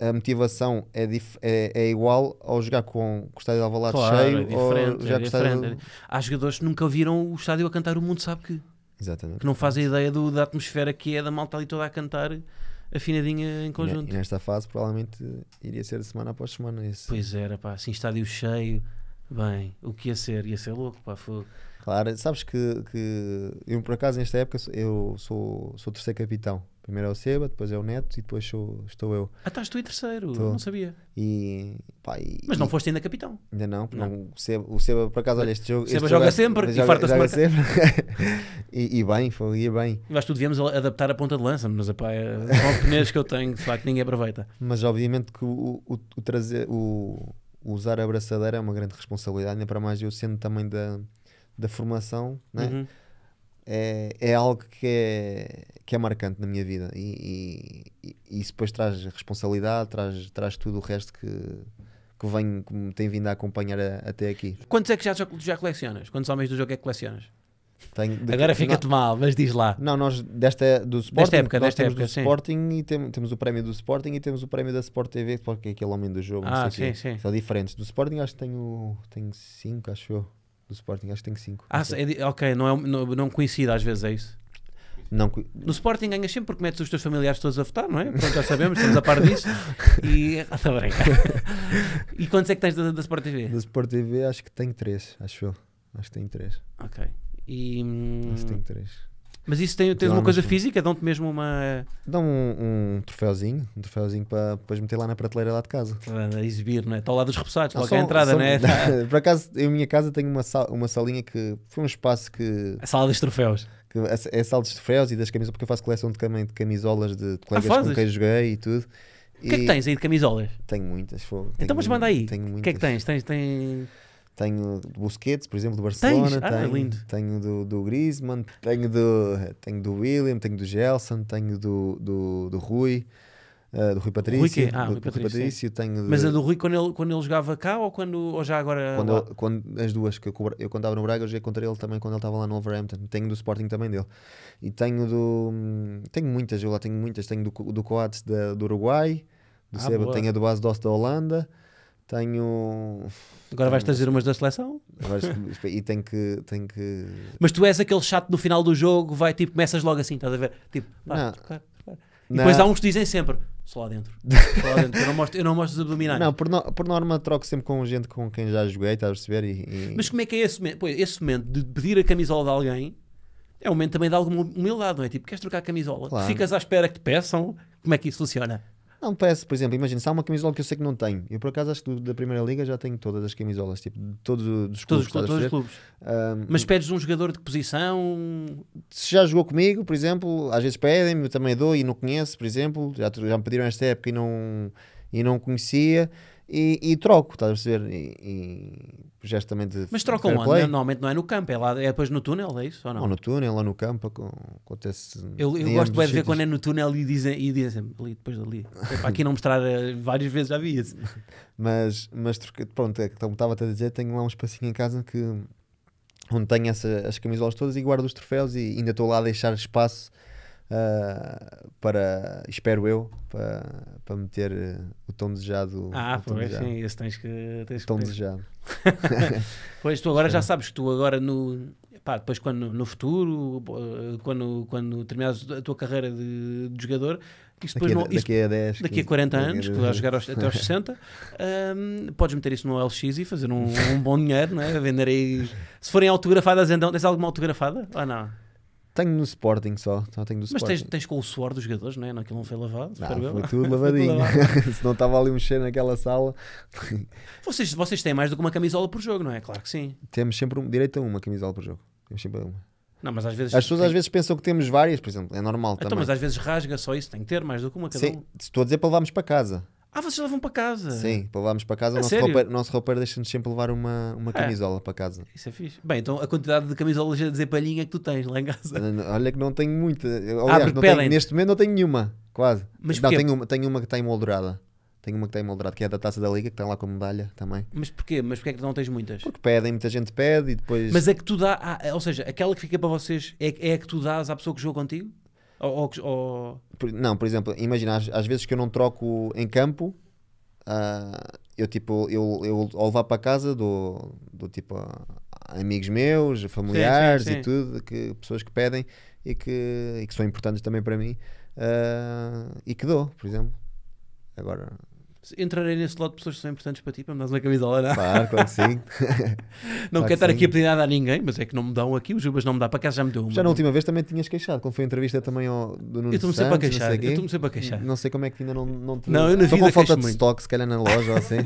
a motivação é, é, é, igual ao jogar com, o estádio de Alvalade claro, cheio. É ou já é diferente. Há jogadores que nunca ouviram o estádio a cantar o mundo sabe que. Exatamente. Que não fazem ideia do, da atmosfera que é, da malta ali toda a cantar afinadinha em conjunto. E, e nesta fase provavelmente iria ser semana após semana isso. Pois era, pá, assim estádio cheio, Bem, o que ia ser? Ia ser louco, pá, foi Claro, sabes que, que eu por acaso nesta época eu sou, sou terceiro capitão. Primeiro é o Seba, depois é o Neto e depois sou, estou eu. Ah, estás tu em terceiro, não sabia. E, pá, e, Mas não foste ainda capitão. Ainda não, não. não o, Seba, o Seba por acaso, olha, este jogo. O Seba joga, é- sempre joga, e farta-se joga sempre. e, e, bem, foi, e bem. nós tu devíamos adaptar a ponta de lança, mas apá, é, são pneus que eu tenho, de facto, ninguém aproveita. Mas obviamente que o, o, o trazer. O, usar a abraçadeira é uma grande responsabilidade, ainda para mais eu sendo também da, da formação, né? Uhum. É, é algo que é, que é marcante na minha vida e, e, e, isso depois traz responsabilidade, traz, traz tudo o resto que, que, vem, que me tem vindo a acompanhar a, até aqui. Quantos é que já, já colecionas? Quantos homens do jogo é que colecionas? Tenho, Agora fica-te mal, mas diz lá. Não, nós desta é do Sporting, desta época, desta temos época, do Sporting sim. e tem, temos o prémio do Sporting e temos o prémio da Sport TV, porque é aquele homem do jogo, ah, sim, sim. são diferentes. Do Sporting acho que tenho 5, acho eu. Do Sporting acho que tenho 5. Ah, é, ok, não, é, não, não coincide às vezes, é isso? Não... No Sporting ganhas sempre porque metes os teus familiares todos a votar, não é? Pronto, já sabemos, estamos a par disso. E. Ah, tá bem. e quantos é que tens da, da Sport TV? Da Sport TV acho que tenho 3, acho eu. Acho que tenho 3. Ok. E, hum, tem três. Mas isso tem, tens uma coisa física? Dão-te mesmo uma. Dão um, um troféuzinho, um troféuzinho para depois meter lá na prateleira lá de casa. A exibir, não é? Está lá dos repousados, ah, logo só, entrada, só, não é? Por acaso, em minha casa tenho uma, sal, uma salinha que foi um espaço que. A sala dos troféus. Que é, é a sala dos troféus e das camisolas, porque eu faço coleção de, de camisolas de, de colegas ah, com quem joguei e tudo. O que é que tens aí de camisolas? Tenho muitas, Então, mas manda aí. O que é que tens? Tens. tens... Tenho do Busquets, por exemplo, do Barcelona. Ah, tenho, é tenho do, do Griezmann, tenho do, tenho do William, tenho do Gelson, tenho do, do, do Rui. Uh, do Rui Patrício, Rui ah, do, Rui Patrício, do Rui Patrício tenho mas a do Rui quando ele, quando ele jogava cá ou, quando, ou já agora quando, quando as duas que eu, eu contava no Braga eu já encontrei ele também quando ele estava lá no Overhampton. tenho do Sporting também dele e tenho do tenho muitas eu lá tenho muitas tenho do, do Coates da, do Uruguai do ah, Seba, tenho a do Base da Holanda tenho. Agora vais trazer umas da seleção? e tenho que, tem que. Mas tu és aquele chato no final do jogo, vai tipo, começas logo assim, estás a ver? Tipo, pá, não. E depois há uns que dizem sempre: só lá dentro. Só lá dentro. Eu, não mostro, eu não mostro os abdominais. Não, por, no, por norma troco sempre com gente com quem já joguei, estás a perceber? E, e... Mas como é que é esse momento? esse momento de pedir a camisola de alguém é um momento também de alguma humildade, não é? Tipo, queres trocar a camisola? Claro. Ficas à espera que te peçam. Como é que isso funciona? Não, peço, por exemplo, imagina, se há uma camisola que eu sei que não tenho, eu por acaso acho que da Primeira Liga já tenho todas as camisolas, tipo, de todos os clubes. Todos, todos os clubes. Um, Mas pedes um jogador de que posição? Se já jogou comigo, por exemplo, às vezes pedem-me, eu também dou e não conheço, por exemplo, já, já me pediram esta época e não e não conhecia e, e troco, estás a perceber? E, e gestamente de Mas trocam onde? Play. Normalmente não é no campo, é, lá, é depois no túnel, é isso? Ou não? Ou no túnel, lá no campo, acontece. Eu, eu gosto de ver quando é no túnel e dizem, e dizem ali, depois ali. Para aqui não mostrar eh, várias vezes já vi isso. mas, mas pronto, é, como estava a dizer, tenho lá um espacinho em casa que onde tenho essa, as camisolas todas e guardo os troféus e ainda estou lá a deixar espaço Uh, para, espero eu, para, para meter eh, o tom desejado. Ah, tom pois, desejado. sim, esse tens que. Tens tom que desejado. pois tu agora já sabes, tu agora no. Pá, depois quando no futuro, eh, quando, quando terminares a tua carreira de, de jogador, isso daqui, não, a, isso, daqui a 10, daqui a 40 anos, que vais jogar aos, até aos 60, um, ehm, podes meter isso no LX e fazer um, um bom dinheiro, né Vender aí. Se forem autografadas, então, tens alguma autografada ou não? Tenho no Sporting só. só tenho no Mas Sporting. Tens, tens com o suor dos jogadores, não é? Aquilo não foi lavado? Não, ah, foi tudo lavadinho. Se não estava ali um cheiro naquela sala. vocês, vocês têm mais do que uma camisola por jogo, não é? Claro que sim. Temos sempre um, direito a uma camisola por jogo. Temos sempre uma. Não, mas às vezes. As pessoas tem... às vezes pensam que temos várias, por exemplo, é normal então, também. Mas às vezes rasga só isso, tem que ter mais do que uma cada Sim, um. Estou a dizer para levarmos para casa. Ah, vocês levam para casa. Sim, levámos para casa. É o nosso roupeiro, deixa-nos sempre levar uma, uma é. camisola é. para casa. Isso é fixe. Bem, então a quantidade de camisolas de Zepalhinha que tu tens lá em casa. Olha que não tenho muita. Ah, aliás, ah, tenho, neste momento não tenho nenhuma, quase. Mas não, tenho uma, tenho uma que está emoldurada. Tenho uma que está emoldurada, que é da Taça da Liga, que está lá com medalha também. Mas porquê? Mas porquê é que não tens muitas? Porque pedem, muita gente pede e depois... Mas é que tu dá... Ah, ou seja, aquela que fica para vocês é, é a que tu dás à pessoa que jogou contigo? Ou, ou... não, por exemplo, imagina, às, às, vezes que eu não troco em campo, uh, eu tipo, eu, eu ao levar para casa do, do tipo amigos meus, familiares sim, sim, sim. e tudo, que, pessoas que pedem e que, e que são importantes também para mim uh, e que dou, por exemplo. Agora, entrarei nesse lote de pessoas que são importantes para ti, para me dar uma camisola, não? É? Claro, claro que sim. não claro quero estar sim. aqui a pedir nada a ninguém, mas é que não me dão aqui, o Jubas não me dá para casa, já me deu uma. Já na última vez também tinhas queixado, quando foi a entrevista também ao do Nuno Eu estou-me sempre a queixar, eu estou-me sempre a queixar. Não sei como é que ainda não, não te... Não, eu na Estou vida com falta de muito. estoque, se calhar na loja ou assim.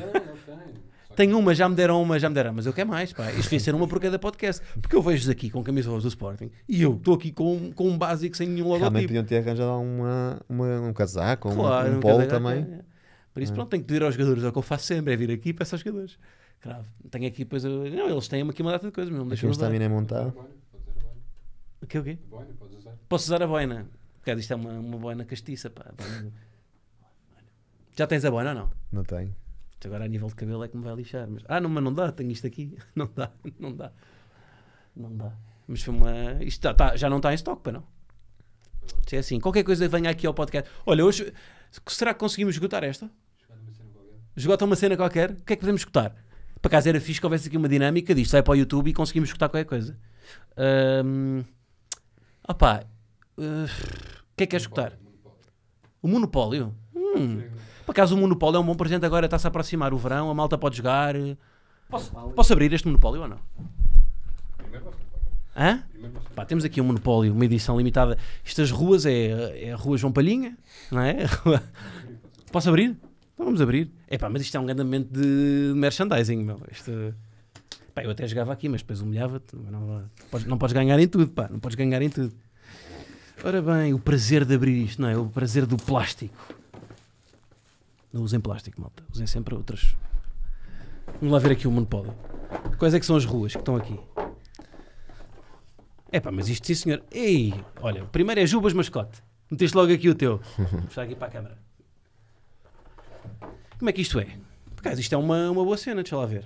tenho uma, já me deram uma, já me deram, mas eu quero mais, pá. Isto devia ser uma por cada podcast. Porque eu vejo-vos aqui com camisolas do Sporting e eu estou aqui com, com um básico sem nenhum logotipo. também podiam ter arranjado uma, uma, um casaco, claro, um, um polo também. É. Por isso, é. pronto, tenho que pedir aos jogadores. É o que eu faço sempre, é vir aqui e peço aos jogadores. Cravo. Tenho aqui depois. Não, eles têm aqui uma data de coisas, mas não me deixam. Aqui usar. é montar. O que o quê? Boina, podes usar. Posso usar a boina. Porque isto é uma, uma boina castiça, pá. Já tens a boina ou não? Não tenho. Agora a nível de cabelo é que me vai lixar. Mas... Ah, não, mas não dá, tenho isto aqui. Não dá, não dá. Não dá. Mas foi uma. Isto tá, tá, já não está em estoque, para não? Se é assim, qualquer coisa venha aqui ao podcast. Olha, hoje será que conseguimos esgotar esta? Esgota uma cena qualquer, o que é que podemos escutar? Para acaso era fixe que houvesse aqui uma dinâmica disto, sai para o YouTube e conseguimos escutar qualquer coisa. Um, eh, o que é que queres escutar? O monopólio? Hum. Por acaso o monopólio é um bom presente agora, está-se a aproximar o verão, a malta pode jogar. Posso, posso abrir este monopólio ou não? Hã? Pá, temos aqui um monopólio, uma edição limitada. Estas ruas é, é a Rua João Palhinha, não é? Posso abrir? Então vamos abrir. É pá, mas isto é um andamento de merchandising, meu. Isto... Pá, eu até jogava aqui, mas depois humilhava-te. Não, não, podes ganhar em tudo, pá. Não podes ganhar em tudo. Ora bem, o prazer de abrir isto, não é? O prazer do plástico. Não usem plástico, malta. Usem sempre outras. Vamos lá ver aqui o monopólio. Quais é que são as ruas que estão aqui? É pá, mas isto sim, senhor. Ei, olha, o primeiro é Jubas Mascote. Meteste logo aqui o teu. Vou aqui para a câmara. Como é que isto é? Por acaso, isto é uma, uma boa cena, deixa lá ver.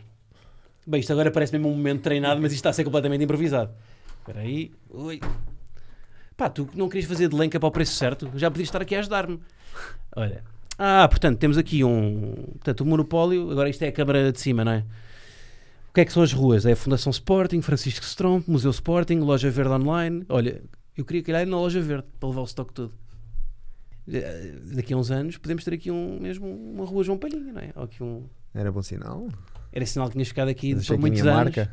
Bem, isto agora parece mesmo um momento treinado, mas isto está a ser completamente improvisado. Espera aí. Oi. Pá, tu não querias fazer de lenca para o preço certo? Já podias estar aqui a ajudar-me. Olha. Ah, portanto, temos aqui um. Portanto, o um monopólio. Agora isto é a câmara de cima, não é? que é que são as ruas? É a Fundação Sporting, Francisco Strompe, Museu Sporting, Loja Verde Online. Olha, eu queria ele ir na Loja Verde para levar o estoque todo. Eh, daqui a uns anos podemos ter aqui um, mesmo uma rua João Palhinha, não é? Ou aqui um... Era bom sinal. Era sinal que tinha ficado aqui por muitos anos. Marca,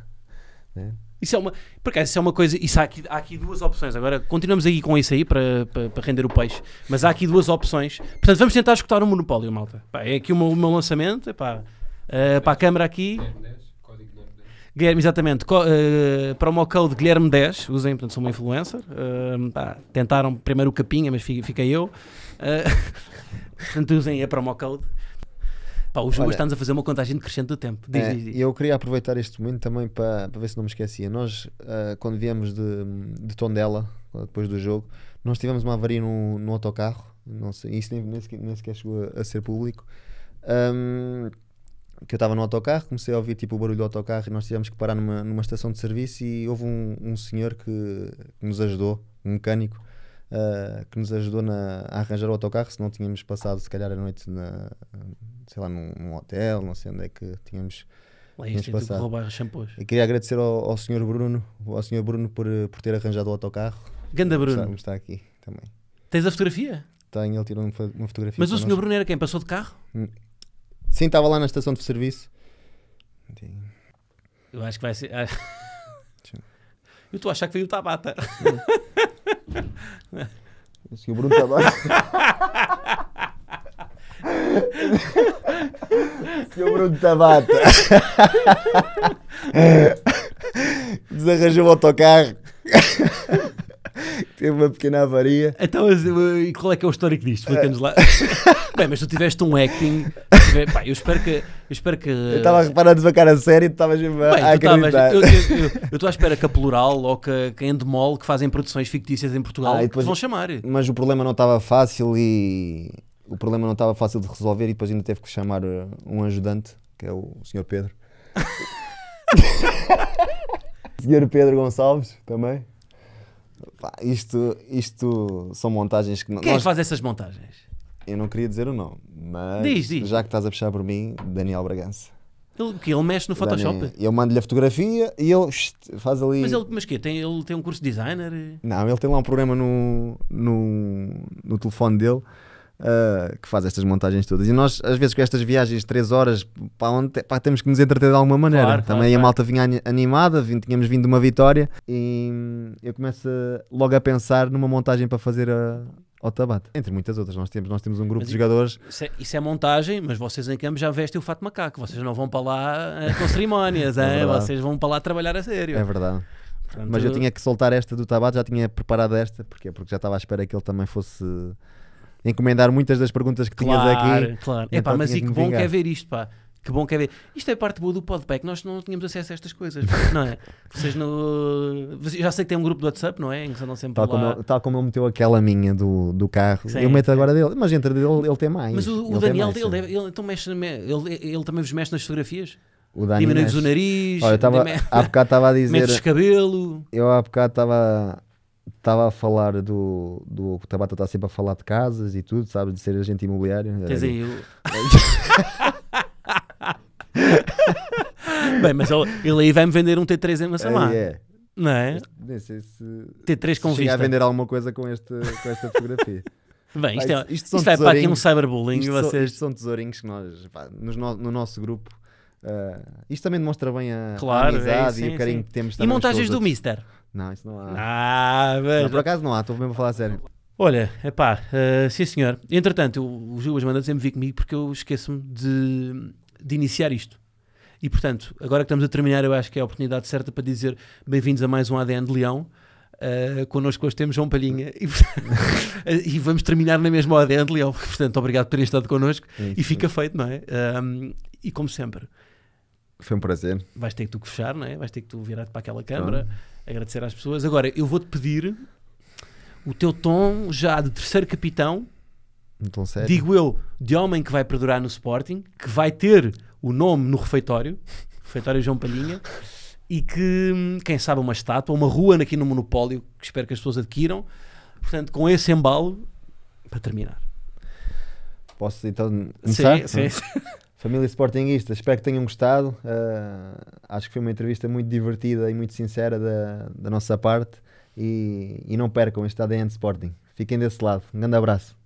né? Isso é uma, porque isso é uma coisa. Isso há aqui, há aqui duas opções. Agora continuamos aí com isso aí para, para, para, render o peixe. Mas há aqui duas opções. Portanto, vamos tentar escutar o um monopólio, malta. Pá, é aqui o meu, o meu lançamento. Eh, pá, uh, para a câmara aqui. 10, 10. Guilherme, exatamente, co uh, eh, promo code Guilherme10, usem, portanto sou uma influencer. Uh, pá, tentaram primeiro o Capinha, mas fiquei, fiquei eu. Uh, portanto, usem é a promo code. Pá, os Olha, estamos a fazer uma contagem decrescente do tempo. Diz, é, diz, diz. Eu queria aproveitar este momento também para, para ver se não me esquecia. Nós, uh, quando viemos de, de Tondela, depois do jogo, nós tivemos uma avaria no, no autocarro. Não sei, isso nem, nem, sequer, nem sequer chegou a, a ser público. Um, que eu estava no autocarro, comecei a ouvir tipo o barulho do autocarro e nós tivemos que parar numa, numa estação de serviço e houve um, um senhor que, que nos ajudou, um mecânico, uh, que nos ajudou na, a arranjar o autocarro, se não tínhamos passado se calhar a noite na, sei lá, num, num hotel, não sei onde é que tínhamos, E queria agradecer ao, ao senhor Bruno, ao senhor Bruno por, por ter arranjado o autocarro. Ganda Bruno. Está, está aqui também. Tens a fotografia? Tenho, ele tirou uma fotografia. Mas o senhor nós. Bruno era quem? Passou de carro? Hum, Sim, estava lá na estação de serviço. Eu acho que vai ser. Ah. Eu estou a achar que veio o Tabata. O o Bruno Tabata. Seu Bruno Tabata desarranjou o autocarro. Teve uma pequena avaria. Então, eh, e qual é que é o histórico disto? Explica-nos lá. Bem, mas tu tiveste um acting. Tiveste, pá, eu espero que. Eu espero que. Eu estava eh, a reparar na cara séria e tu estavas a acreditar. eu estou à espera que a Plural ou que, que a Endemol, que fazem produções fictícias em Portugal, ah, depois, vão chamar. Mas o problema não estava fácil e. O problema não estava fácil de resolver e depois ainda teve que chamar eh, um ajudante, que é o Sr. Pedro. Sr. Pedro Gonçalves também. Pá, isto, isto são montagens que não. Quem é nós... faz essas montagens? Eu não queria dizer o nome, mas diz, diz. já que estás a puxar por mim, Daniel Bragança. Ele, que ele mexe no Photoshop? Daniel, eu mando-lhe a fotografia e ele faz ali. Mas ele, mas quê? Tem, ele tem um curso de designer? Não, ele tem lá um programa no, no, no telefone dele Uh, que faz estas montagens todas. E nós, às vezes, com estas viagens de 3 horas, pá, onde, pá, temos que nos entreter de alguma maneira. Claro, Também claro, a malta vinha animada, vinha, tínhamos vindo de uma vitória, e eu começo logo a pensar numa montagem para fazer a, ao Tabate, Entre muitas outras, nós temos, nós temos um grupo mas de jogadores. Isso é, isso é, montagem, mas vocês em campo já vestem o fato macaco, vocês não vão para lá eh, com cerimónias, eh? é vocês vão para lá trabalhar a sério. É verdade. Portanto... Mas eu tinha que soltar esta do Tabate, já tinha preparado esta, porque é porque já estava à espera que ele também fosse encomendar muitas das perguntas que claro, tinhas aqui. Claro, então mas e que, bom que é ver isto, pá. Que bom que é ver. Isto é parte boa do podpack, nós não tínhamos acesso a estas coisas, não é? Vocês no. Já sei que tem um grupo do WhatsApp, não é? Em que andam sempre tal, como eu, tal como ele meteu aquela minha do, do carro, Sim. eu meto agora dele, mas entre dele ele tem mais. Mas o, o Daniel, mais, ele, ele, ele, então mexe, ele, ele também vos mexe nas fotografias? O Dani Diminuives o nariz, Olha, tava, há bocado estava a dizer. Metes cabelo. Eu há bocado estava estava a falar do, do o Tabata está sempre a falar de casas e tudo, sabe, de ser agente imobiliário. Quer dizer, eu... Bem, mas ele, ele aí vai-me vender um T3 em Massamá. É, Não é? nem sei se T3 com se a vender alguma coisa com, este, com esta fotografia. Bem, isto, é, isto, isto para aqui um cyberbullying. Isto, vocês... são, isto são tesourinhos que nós, pá, no, no nosso grupo, uh, isto também demonstra bem a, claro, a é amizade é, sim, e o carinho sim. que temos E montagens do Mister. Não, isso não há. Ah, Não, por acaso não há, estou mesmo a falar sério. Olha, é pá, uh, eh, sim senhor. Entretanto, o, o Gilbas manda sempre vir comigo porque eu esqueço-me de, de iniciar isto. E portanto, agora que estamos a terminar, eu acho que é a oportunidade certa para dizer bem-vindos a mais um ADN de Leão. Uh, connosco hoje temos João Palhinha e, e vamos terminar na mesma ADN de Leão. Portanto, obrigado por terem estado connosco é e fica feito, não é? Um, e como sempre. Foi um prazer. Vais ter que tu fechar, não é? Vais ter que tu virar para aquela câmara. Claro agradecer às pessoas. Agora, eu vou-te pedir o teu tom já de terceiro capitão, então, digo eu, de homem que vai perdurar no Sporting, que vai ter o nome no refeitório, refeitório João Palhinha, e que, quem sabe, uma estátua, uma rua aqui no Monopólio, que espero que as pessoas adquiram. Portanto, com esse embalo, para terminar. Posso então iniciar? Sim, sim. Hum. Família Sportingista, espero que tenham gostado. Uh, acho que foi uma entrevista muito divertida e muito sincera da, da nossa parte. E, e não percam este ADN Sporting. Fiquem desse lado. Um grande abraço.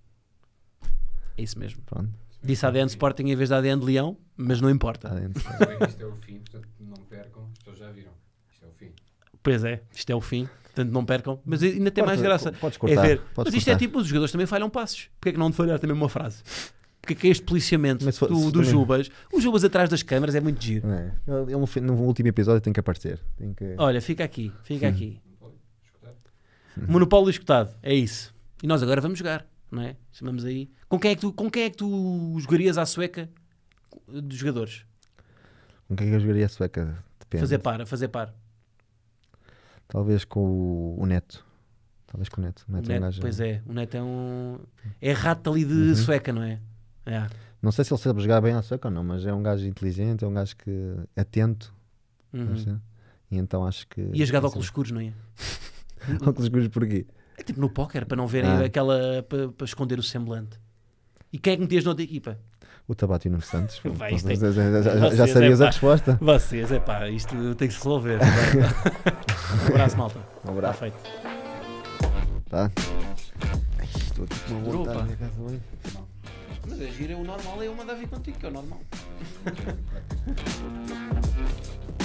É isso mesmo. Pronto. Disse ADN Sporting em vez de ADN de Leão, mas não importa. Isto é o fim, portanto não percam. Todos já viram. Isto é o fim. Pois é, isto é o fim. Portanto, não percam. Mas ainda tem podes, mais graça. Podes é cortar, é ver. Mas isto é cortar. é tipo, os jogadores também falham passos. Porquê é que não de falhar também uma frase? porque é este policiamento do, do Jubas, o Jubas atrás das câmaras é muito giro. É. Ele, é no último episódio tem que aparecer. Tem que... Olha, fica aqui, fica aqui. Monopólio escutado, é isso. E nós agora vamos jogar, não é? Chamamos aí. Com quem é que tu, com quem é que tu jogarias à sueca dos jogadores? Com quem é que eu jogaria à sueca? Depende. Fazer par, fazer par. Talvez com o, o Neto. Talvez com o Neto. O Neto, o Neto é um Pois é, o Neto é um. É rato ali de uhum. sueca, não é? Yeah. É. Não sei se ele sabe jogar bem à soca ou não, mas é um gajo inteligente, é um gajo que é atento. Uhum. E então acho que. Ia jogar de óculos escuros, não ia? óculos escuros porquê? É tipo no póquer, para não verem ah. aquela. Para, para, esconder o semblante. E quem é que metias na outra equipa? O Tabato e o Nuno Santos. Vai, é... já, já, sabias é a resposta? Vocês, é pá, isto tem que se resolver. um abraço, malta. Um abraço. Está feito. Tá. Ai, estou aqui com uma mas agir é o normal, é eu mandava vir contigo, que é o normal. É, é, é.